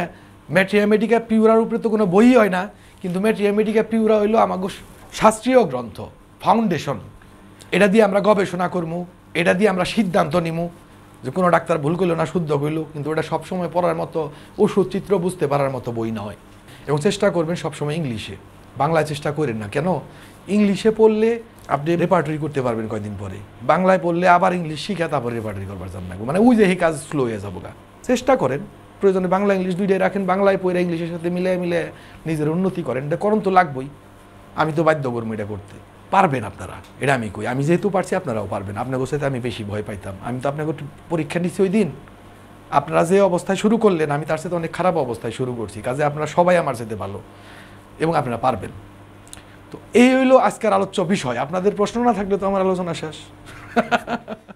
ম্যাট্রিয়ামেডিকা পিউরার উপরে তো কোনো বই হয় না কিন্তু মেডিকা পিউরা হইল আমার শাস্ত্রীয় গ্রন্থ ফাউন্ডেশন এটা দিয়ে আমরা গবেষণা করবো এটা দিয়ে আমরা সিদ্ধান্ত নিমু যে কোনো ডাক্তার ভুল করলো না শুদ্ধ করলো কিন্তু এটা সবসময় পড়ার মতো ওষুধ চিত্র বুঝতে পারার মতো বই নয় এবং চেষ্টা করবেন সবসময় ইংলিশে বাংলায় চেষ্টা করেন না কেন ইংলিশে পড়লে আপনি রেপার্টরি করতে পারবেন কয়দিন পরে বাংলায় পড়লে আবার ইংলিশ শিখে তারপর রেপার্টরি করবার যান মানে ওই যে হে কাজ স্লো হয়ে যাবো চেষ্টা করেন প্রয়োজনে বাংলা ইংলিশ দুইটাই রাখেন বাংলায় পড়ে ইংলিশের সাথে মিলে মিলে নিজের উন্নতি করেন এটা করেন তো লাগবই আমি তো বাধ্য করবো এটা করতে পারবেন আপনারা এটা আমি কই আমি যেহেতু পারছি আপনারাও পারবেন আপনার সাথে আমি বেশি ভয় পাইতাম আমি তো আপনাকে পরীক্ষা নিচ্ছি ওই দিন আপনারা যে অবস্থায় শুরু করলেন আমি তার সাথে অনেক খারাপ অবস্থায় শুরু করছি কাজে আপনারা সবাই আমার সাথে ভালো এবং আপনারা পারবেন তো এই হইল আজকের আলোচ্য বিষয় আপনাদের প্রশ্ন না থাকলে তো আমার আলোচনা শেষ [LAUGHS]